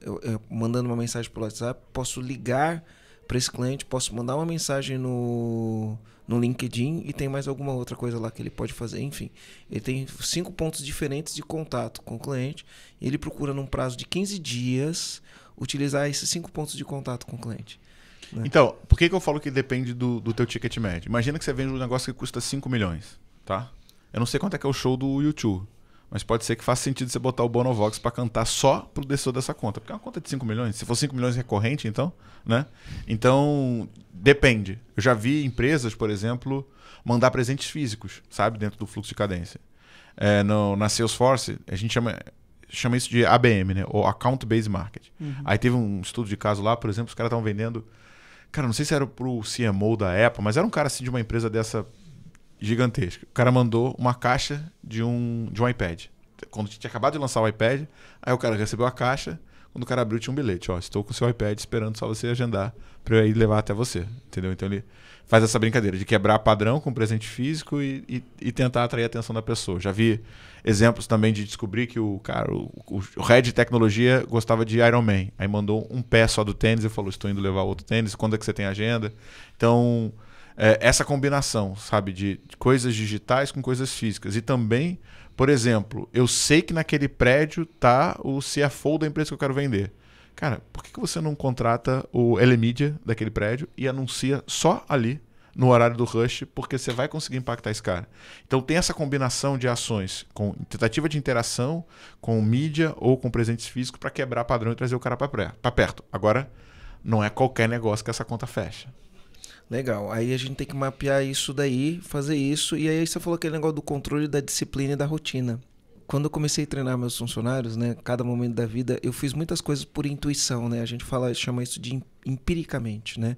eu, eu, mandando uma mensagem pelo WhatsApp, posso ligar para esse cliente, posso mandar uma mensagem no no LinkedIn e tem mais alguma outra coisa lá que ele pode fazer. Enfim, ele tem cinco pontos diferentes de contato com o cliente e ele procura, num prazo de 15 dias, utilizar esses cinco pontos de contato com o cliente. Né? Então, por que, que eu falo que depende do, do teu ticket médio? Imagina que você vende um negócio que custa 5 milhões, tá? Eu não sei quanto é que é o show do YouTube. Mas pode ser que faça sentido você botar o Bonovox para cantar só pro decisor dessa conta. Porque é uma conta de 5 milhões. Se for 5 milhões recorrente, então, né? Então, depende. Eu já vi empresas, por exemplo, mandar presentes físicos, sabe? Dentro do fluxo de cadência. É, no, na Salesforce, a gente chama, chama isso de ABM, né? Ou Account Based Market. Uhum. Aí teve um estudo de caso lá, por exemplo, os caras estavam vendendo... Cara, não sei se era pro CMO da Apple, mas era um cara assim de uma empresa dessa gigantesca. O cara mandou uma caixa de um, de um iPad. Quando tinha acabado de lançar o iPad, aí o cara recebeu a caixa. Quando o cara abriu, tinha um bilhete. Ó, estou com o seu iPad esperando só você agendar para eu ir levar até você. Entendeu? Então ele faz essa brincadeira de quebrar padrão com presente físico e, e, e, tentar atrair a atenção da pessoa. Já vi exemplos também de descobrir que o cara, o, o head de tecnologia gostava de Iron Man. Aí mandou um pé só do tênis e falou: Estou indo levar outro tênis, quando é que você tem agenda? Então é, essa combinação, sabe, de coisas digitais com coisas físicas. E também, por exemplo, eu sei que naquele prédio tá o CFO da empresa que eu quero vender. Cara, por que, você não contrata o Elemídia daquele prédio e anuncia só ali? no horário do rush, porque você vai conseguir impactar esse cara. Então tem essa combinação de ações com tentativa de interação com mídia ou com presentes físicos para quebrar padrão e trazer o cara para perto. Agora, não é qualquer negócio que essa conta fecha. Legal. Aí a gente tem que mapear isso daí, fazer isso. E aí você falou aquele negócio do controle da disciplina e da rotina. Quando eu comecei a treinar meus funcionários, né, cada momento da vida, eu fiz muitas coisas por intuição, né? A gente fala, chama isso de empiricamente, né?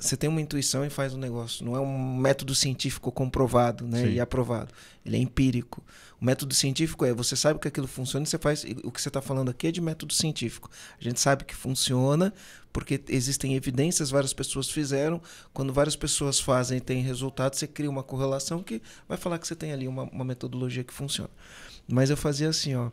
Você tem uma intuição e faz um negócio. Não é um método científico comprovado né, e aprovado. Ele é empírico. O método científico é você sabe que aquilo funciona e você faz. O que você está falando aqui é de método científico. A gente sabe que funciona porque existem evidências, várias pessoas fizeram. Quando várias pessoas fazem e tem resultado, você cria uma correlação que vai falar que você tem ali uma, uma metodologia que funciona. Mas eu fazia assim, ó.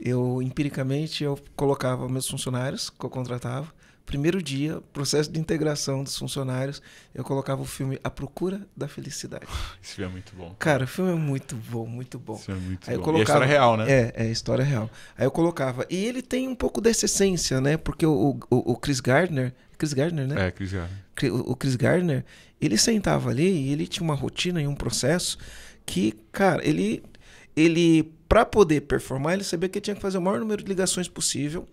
Eu empiricamente eu colocava meus funcionários que eu contratava primeiro dia, processo de integração dos funcionários, eu colocava o filme A Procura da Felicidade. Esse filme é muito bom. Cara, o filme é muito bom, muito bom. Isso é muito Aí bom. Colocava, e a história é real, né? É, é história é real. Aí eu colocava. E ele tem um pouco dessa essência, né? Porque o, o, o Chris Gardner. Chris Gardner, né? É, Chris Gardner. O, o Chris Gardner, ele sentava ali e ele tinha uma rotina e um processo que, cara, ele. ele para poder performar, ele sabia que ele tinha que fazer o maior número de ligações possível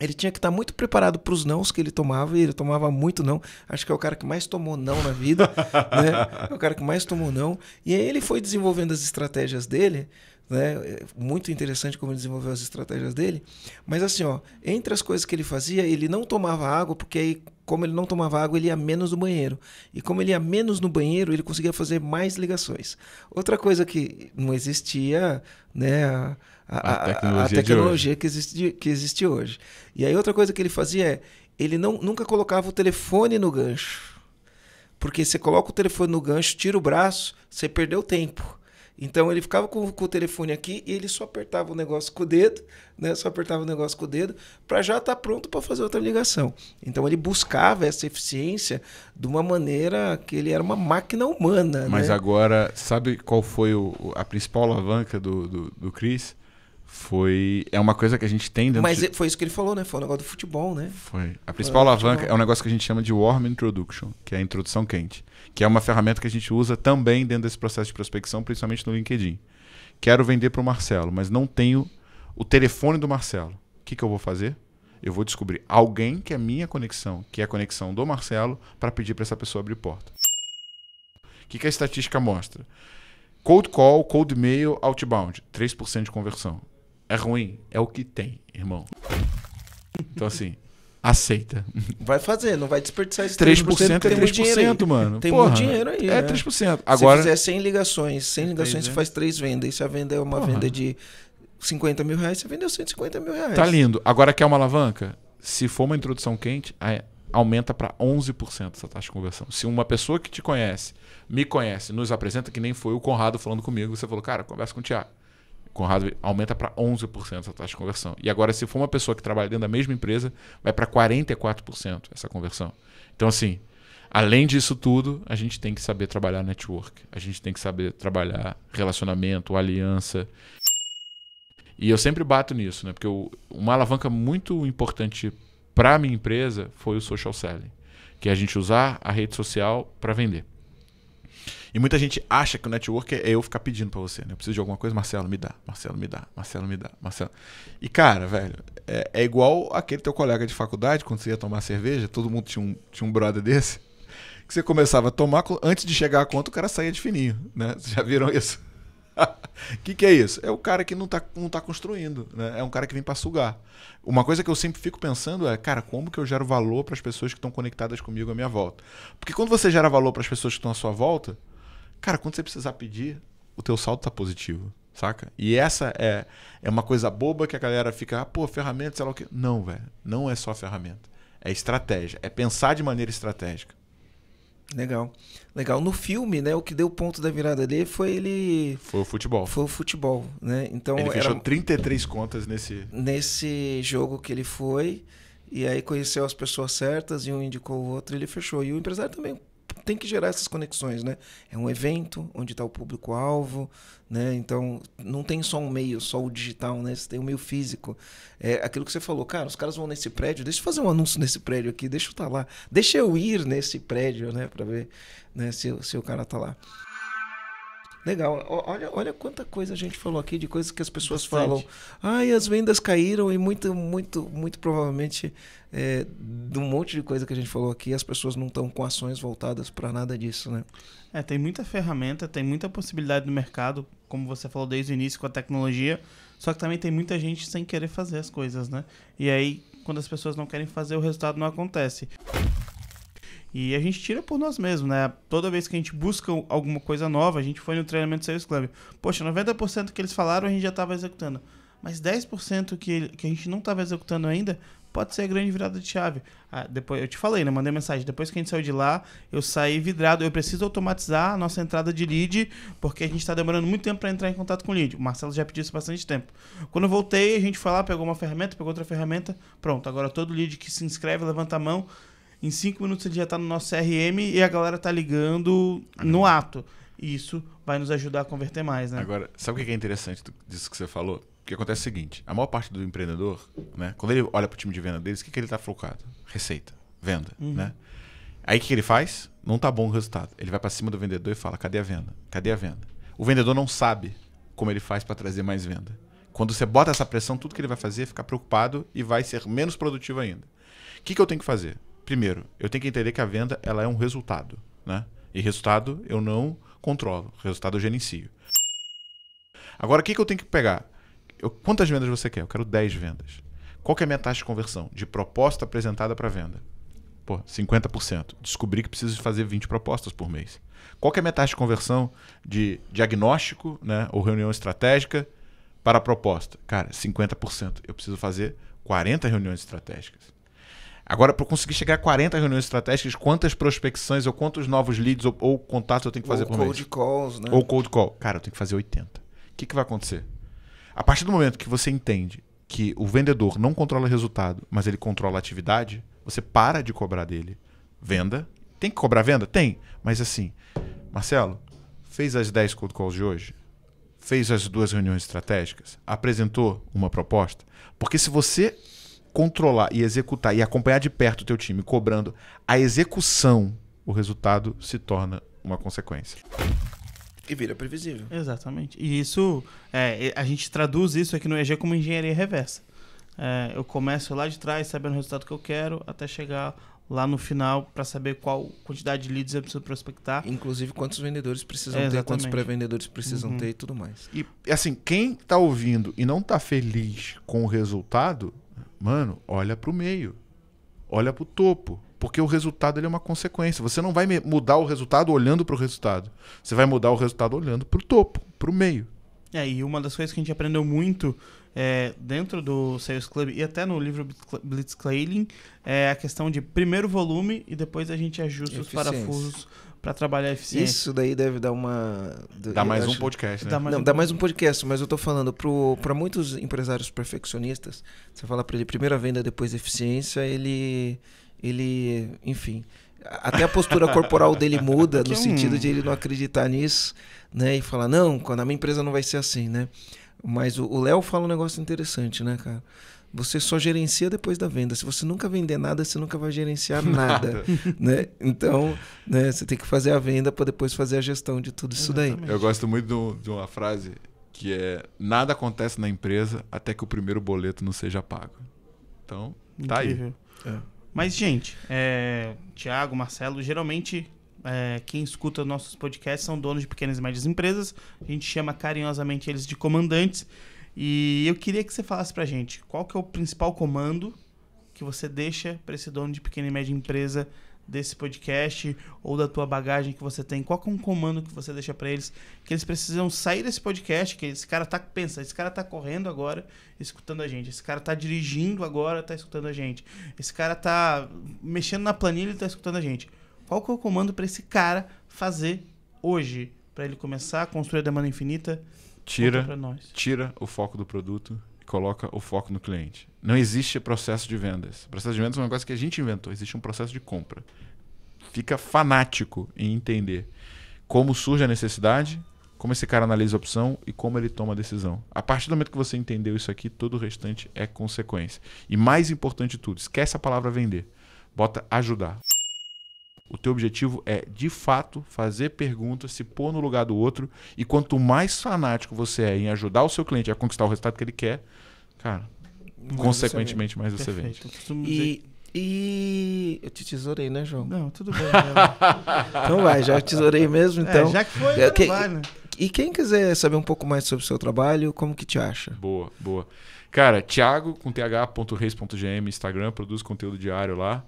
ele tinha que estar tá muito preparado para os nãos que ele tomava, e ele tomava muito não. Acho que é o cara que mais tomou não na vida, [laughs] né? É o cara que mais tomou não. E aí ele foi desenvolvendo as estratégias dele, né? É muito interessante como ele desenvolveu as estratégias dele. Mas assim, ó, entre as coisas que ele fazia, ele não tomava água, porque aí, como ele não tomava água, ele ia menos no banheiro. E como ele ia menos no banheiro, ele conseguia fazer mais ligações. Outra coisa que não existia, né? A, a, a tecnologia, a tecnologia que, existe, que existe hoje. E aí outra coisa que ele fazia é, ele não, nunca colocava o telefone no gancho. Porque você coloca o telefone no gancho, tira o braço, você perdeu tempo. Então ele ficava com, com, o telefone aqui e ele só apertava o negócio com o dedo, né? Só apertava o negócio com o dedo para já estar tá pronto para fazer outra ligação. Então ele buscava essa eficiência de uma maneira que ele era uma máquina humana. Mas né? agora, sabe qual foi o, a principal alavanca do, do, do Chris? foi. É uma coisa que a gente tem dentro Mas de... É, foi isso que ele falou, né? Foi um negócio do futebol, né? Foi. A principal alavanca é um negócio que a gente chama de warm introduction, que é a introdução quente, que é uma ferramenta que a gente usa também dentro desse processo de prospecção, principalmente no LinkedIn. Quero vender para o Marcelo, mas não tenho o telefone do Marcelo. O que, que eu vou fazer? Eu vou descobrir alguém que é minha conexão, que é a conexão do Marcelo, para pedir para essa pessoa abrir porta. O que, que a estatística mostra? Cold call, cold mail, outbound, 3% de conversão. É ruim, é o que tem, irmão. Então, assim, aceita. Vai fazer, não vai desperdiçar esse 3%. 3% é 3%, mano. Tem Porra, muito dinheiro aí. É 3%. Né? Agora, se fizer 100 ligações, 100 é ligações né? você faz 3 vendas. E se a venda é uma Porra. venda de 50 mil reais, você vendeu 150 mil reais. Tá lindo. Agora quer uma alavanca? Se for uma introdução quente, aumenta para 11% essa taxa de conversão. Se uma pessoa que te conhece, me conhece, nos apresenta, que nem foi o Conrado falando comigo, você falou, cara, conversa com o Tiago Conrado aumenta para 11% a taxa de conversão. E agora, se for uma pessoa que trabalha dentro da mesma empresa, vai para 44% essa conversão. Então, assim, além disso tudo, a gente tem que saber trabalhar network, a gente tem que saber trabalhar relacionamento, aliança. E eu sempre bato nisso, né? Porque eu, uma alavanca muito importante para a minha empresa foi o social selling, que é a gente usar a rede social para vender. E muita gente acha que o network é eu ficar pedindo para você, né? Eu preciso de alguma coisa, Marcelo, me dá, Marcelo, me dá, Marcelo, me dá, Marcelo. E cara, velho, é, é igual aquele teu colega de faculdade, quando você ia tomar cerveja, todo mundo tinha um, tinha um brother desse, que você começava a tomar, antes de chegar a conta, o cara saía de fininho, né? [laughs] Vocês já viram isso? O [laughs] que, que é isso? É o cara que não tá, não tá construindo, né? É um cara que vem para sugar. Uma coisa que eu sempre fico pensando é, cara, como que eu gero valor para as pessoas que estão conectadas comigo à minha volta? Porque quando você gera valor para as pessoas que estão à sua volta, Cara, quando você precisar pedir, o teu saldo tá positivo, saca? E essa é, é uma coisa boba que a galera fica, ah, pô, ferramenta, sei lá o quê. Não, velho. Não é só ferramenta. É estratégia. É pensar de maneira estratégica. Legal. Legal. No filme, né, o que deu o ponto da virada dele foi ele. Foi o futebol. Foi o futebol, né? Então, ele fechou era... 33 contas nesse. Nesse jogo que ele foi. E aí conheceu as pessoas certas e um indicou o outro e ele fechou. E o empresário também tem que gerar essas conexões, né? É um evento onde está o público-alvo, né? Então, não tem só um meio, só o digital, né? Você tem o um meio físico. É aquilo que você falou, cara, os caras vão nesse prédio, deixa eu fazer um anúncio nesse prédio aqui, deixa eu estar tá lá. Deixa eu ir nesse prédio, né? Para ver né? Se, se o cara está lá. Legal. Olha, olha quanta coisa a gente falou aqui de coisas que as pessoas Bastante. falam. Ai, ah, as vendas caíram e muito, muito, muito provavelmente é, de um monte de coisa que a gente falou aqui, as pessoas não estão com ações voltadas para nada disso, né? É, tem muita ferramenta, tem muita possibilidade no mercado, como você falou desde o início com a tecnologia, só que também tem muita gente sem querer fazer as coisas, né? E aí, quando as pessoas não querem fazer, o resultado não acontece. E a gente tira por nós mesmos, né? Toda vez que a gente busca alguma coisa nova, a gente foi no treinamento do Sales Club. Poxa, 90% que eles falaram a gente já estava executando. Mas 10% que, que a gente não estava executando ainda pode ser a grande virada de chave. Ah, depois, eu te falei, né? Mandei mensagem. Depois que a gente saiu de lá, eu saí vidrado. Eu preciso automatizar a nossa entrada de lead, porque a gente está demorando muito tempo para entrar em contato com o lead. O Marcelo já pediu isso bastante tempo. Quando eu voltei, a gente foi lá, pegou uma ferramenta, pegou outra ferramenta. Pronto, agora todo lead que se inscreve, levanta a mão em cinco minutos ele já está no nosso CRM e a galera tá ligando ah. no ato. E isso vai nos ajudar a converter mais, né? Agora, sabe o que é interessante disso que você falou? que acontece é o seguinte: a maior parte do empreendedor, né, quando ele olha para o time de venda deles, o que, que ele está focado? Receita, venda. Uhum. Né? Aí o que, que ele faz? Não tá bom o resultado. Ele vai para cima do vendedor e fala: cadê a venda? Cadê a venda? O vendedor não sabe como ele faz para trazer mais venda. Quando você bota essa pressão, tudo que ele vai fazer é ficar preocupado e vai ser menos produtivo ainda. O que, que eu tenho que fazer? primeiro, eu tenho que entender que a venda ela é um resultado, né? E resultado eu não controlo, resultado eu gerencio. Agora, o que, que eu tenho que pegar? Eu, quantas vendas você quer? Eu quero 10 vendas. Qual que é a minha taxa de conversão? De proposta apresentada para venda. Pô, 50%. Descobri que preciso fazer 20 propostas por mês. Qual que é a minha taxa de conversão de diagnóstico né, ou reunião estratégica para proposta? Cara, 50%. Eu preciso fazer 40 reuniões estratégicas. Agora, para conseguir chegar a 40 reuniões estratégicas, quantas prospecções ou quantos novos leads ou, ou contatos eu tenho que fazer ou por cold calls, né? Ou cold call. Cara, eu tenho que fazer 80. O que, que vai acontecer? A partir do momento que você entende que o vendedor não controla o resultado, mas ele controla a atividade, você para de cobrar dele venda. Tem que cobrar venda? Tem. Mas assim, Marcelo, fez as 10 cold calls de hoje? Fez as duas reuniões estratégicas? Apresentou uma proposta? Porque se você controlar e executar e acompanhar de perto o teu time cobrando a execução, o resultado se torna uma consequência. E vira previsível. Exatamente. E isso, é, a gente traduz isso aqui no EG como engenharia reversa. É, eu começo lá de trás, sabendo o resultado que eu quero, até chegar lá no final para saber qual quantidade de leads eu preciso prospectar. Inclusive quantos vendedores precisam ter, quantos pré-vendedores precisam uhum. ter e tudo mais. E assim, quem está ouvindo e não está feliz com o resultado, Mano, olha para o meio. Olha para o topo. Porque o resultado é uma consequência. Você não vai mudar o resultado olhando para o resultado. Você vai mudar o resultado olhando para o topo, para o meio. É, e uma das coisas que a gente aprendeu muito é, dentro do Sales Club e até no livro Blitzkleiling é a questão de primeiro volume e depois a gente ajusta os parafusos para trabalhar a eficiência. Isso daí deve dar uma. Dá mais acho... um podcast, né? Dá mais Não, um... dá mais um podcast, mas eu estou falando para muitos empresários perfeccionistas, você fala para ele primeira venda, depois eficiência, ele. ele enfim até a postura corporal dele muda no é sentido de ele não acreditar nisso, né? E falar não, quando a minha empresa não vai ser assim, né? Mas o Léo fala um negócio interessante, né, cara? Você só gerencia depois da venda. Se você nunca vender nada, você nunca vai gerenciar nada, né? Então, né, você tem que fazer a venda para depois fazer a gestão de tudo isso Exatamente. daí. Eu gosto muito do, de uma frase que é nada acontece na empresa até que o primeiro boleto não seja pago. Então, tá Incrível. aí. É. Mas, gente, é, Tiago, Marcelo, geralmente é, quem escuta nossos podcasts são donos de pequenas e médias empresas. A gente chama carinhosamente eles de comandantes. E eu queria que você falasse pra gente qual que é o principal comando que você deixa para esse dono de pequena e média empresa desse podcast ou da tua bagagem que você tem, qual é um comando que você deixa para eles, que eles precisam sair desse podcast, que esse cara tá pensa, esse cara tá correndo agora, escutando a gente, esse cara tá dirigindo agora, tá escutando a gente. Esse cara tá mexendo na planilha e tá escutando a gente. Qual que é o comando para esse cara fazer hoje para ele começar a construir a demanda infinita? Tira, tira o foco do produto e coloca o foco no cliente. Não existe processo de vendas. Processo de vendas é uma coisa que a gente inventou. Existe um processo de compra. Fica fanático em entender como surge a necessidade, como esse cara analisa a opção e como ele toma a decisão. A partir do momento que você entendeu isso aqui, todo o restante é consequência. E mais importante de tudo, esquece a palavra vender. Bota ajudar. O teu objetivo é, de fato, fazer perguntas, se pôr no lugar do outro. E quanto mais fanático você é em ajudar o seu cliente a conquistar o resultado que ele quer, cara, consequentemente, mais você vende. E, e eu te tesourei, né, João? Não, tudo bem. [laughs] então vai, já tesourei mesmo, é, então. É, já que foi, é, que, vai, né? E quem quiser saber um pouco mais sobre o seu trabalho, como que te acha? Boa, boa. Cara, Thiago com th.reis.gm, Instagram, produz conteúdo diário lá.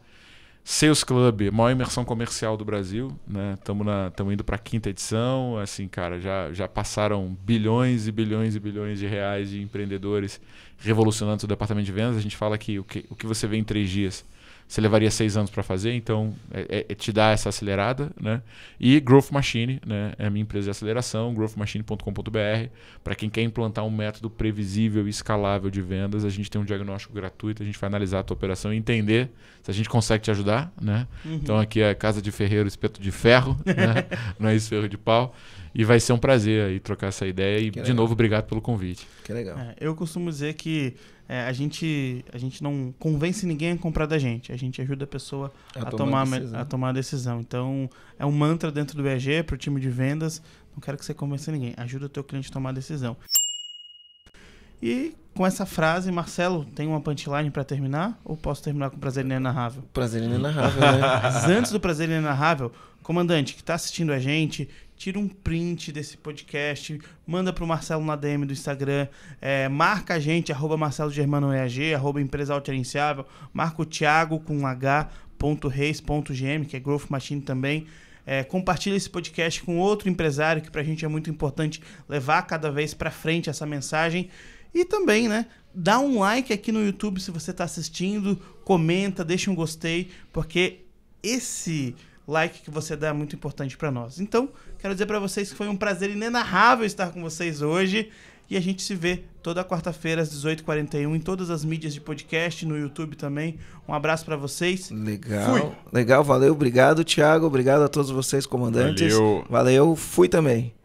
Sales Club, maior imersão comercial do Brasil, né? Estamos indo para a quinta edição, assim, cara, já, já passaram bilhões e bilhões e bilhões de reais de empreendedores revolucionando o departamento de vendas. A gente fala que o que, o que você vê em três dias você levaria seis anos para fazer, então é, é, é, te dá essa acelerada, né? E Growth Machine, né? É a minha empresa de aceleração, growthmachine.com.br. Para quem quer implantar um método previsível e escalável de vendas, a gente tem um diagnóstico gratuito, a gente vai analisar a tua operação e entender se a gente consegue te ajudar, né? Uhum. Então aqui é casa de ferreiro, espeto de ferro, né? [laughs] não é isso, ferro de pau. E vai ser um prazer aí trocar essa ideia. E, de novo, obrigado pelo convite. Que legal. É, eu costumo dizer que é, a, gente, a gente não convence ninguém a comprar da gente. A gente ajuda a pessoa a, a tomar, a tomar a decisão. Então, é um mantra dentro do EG para o time de vendas. Não quero que você convença ninguém. Ajuda o teu cliente a tomar a decisão. E com essa frase, Marcelo, tem uma punchline para terminar? Ou posso terminar com prazer inenarrável? Prazer inenarrável, né? Mas [laughs] antes do prazer inenarrável, comandante que está assistindo a gente, tira um print desse podcast, manda pro Marcelo na DM do Instagram, é, marca a gente, arroba Marcelo Germano EAG, arroba Empresa Autogerenciável, marca o Thiago com h.reis.gm, que é Growth Machine também. É, compartilha esse podcast com outro empresário, que pra gente é muito importante levar cada vez pra frente essa mensagem. E também, né, dá um like aqui no YouTube se você está assistindo, comenta, deixa um gostei, porque esse like que você dá é muito importante para nós. Então, quero dizer para vocês que foi um prazer inenarrável estar com vocês hoje. E a gente se vê toda quarta-feira às 18h41 em todas as mídias de podcast, no YouTube também. Um abraço para vocês. Legal. Fui. Legal, valeu. Obrigado, Thiago. Obrigado a todos vocês, comandantes. Valeu. Valeu. Fui também.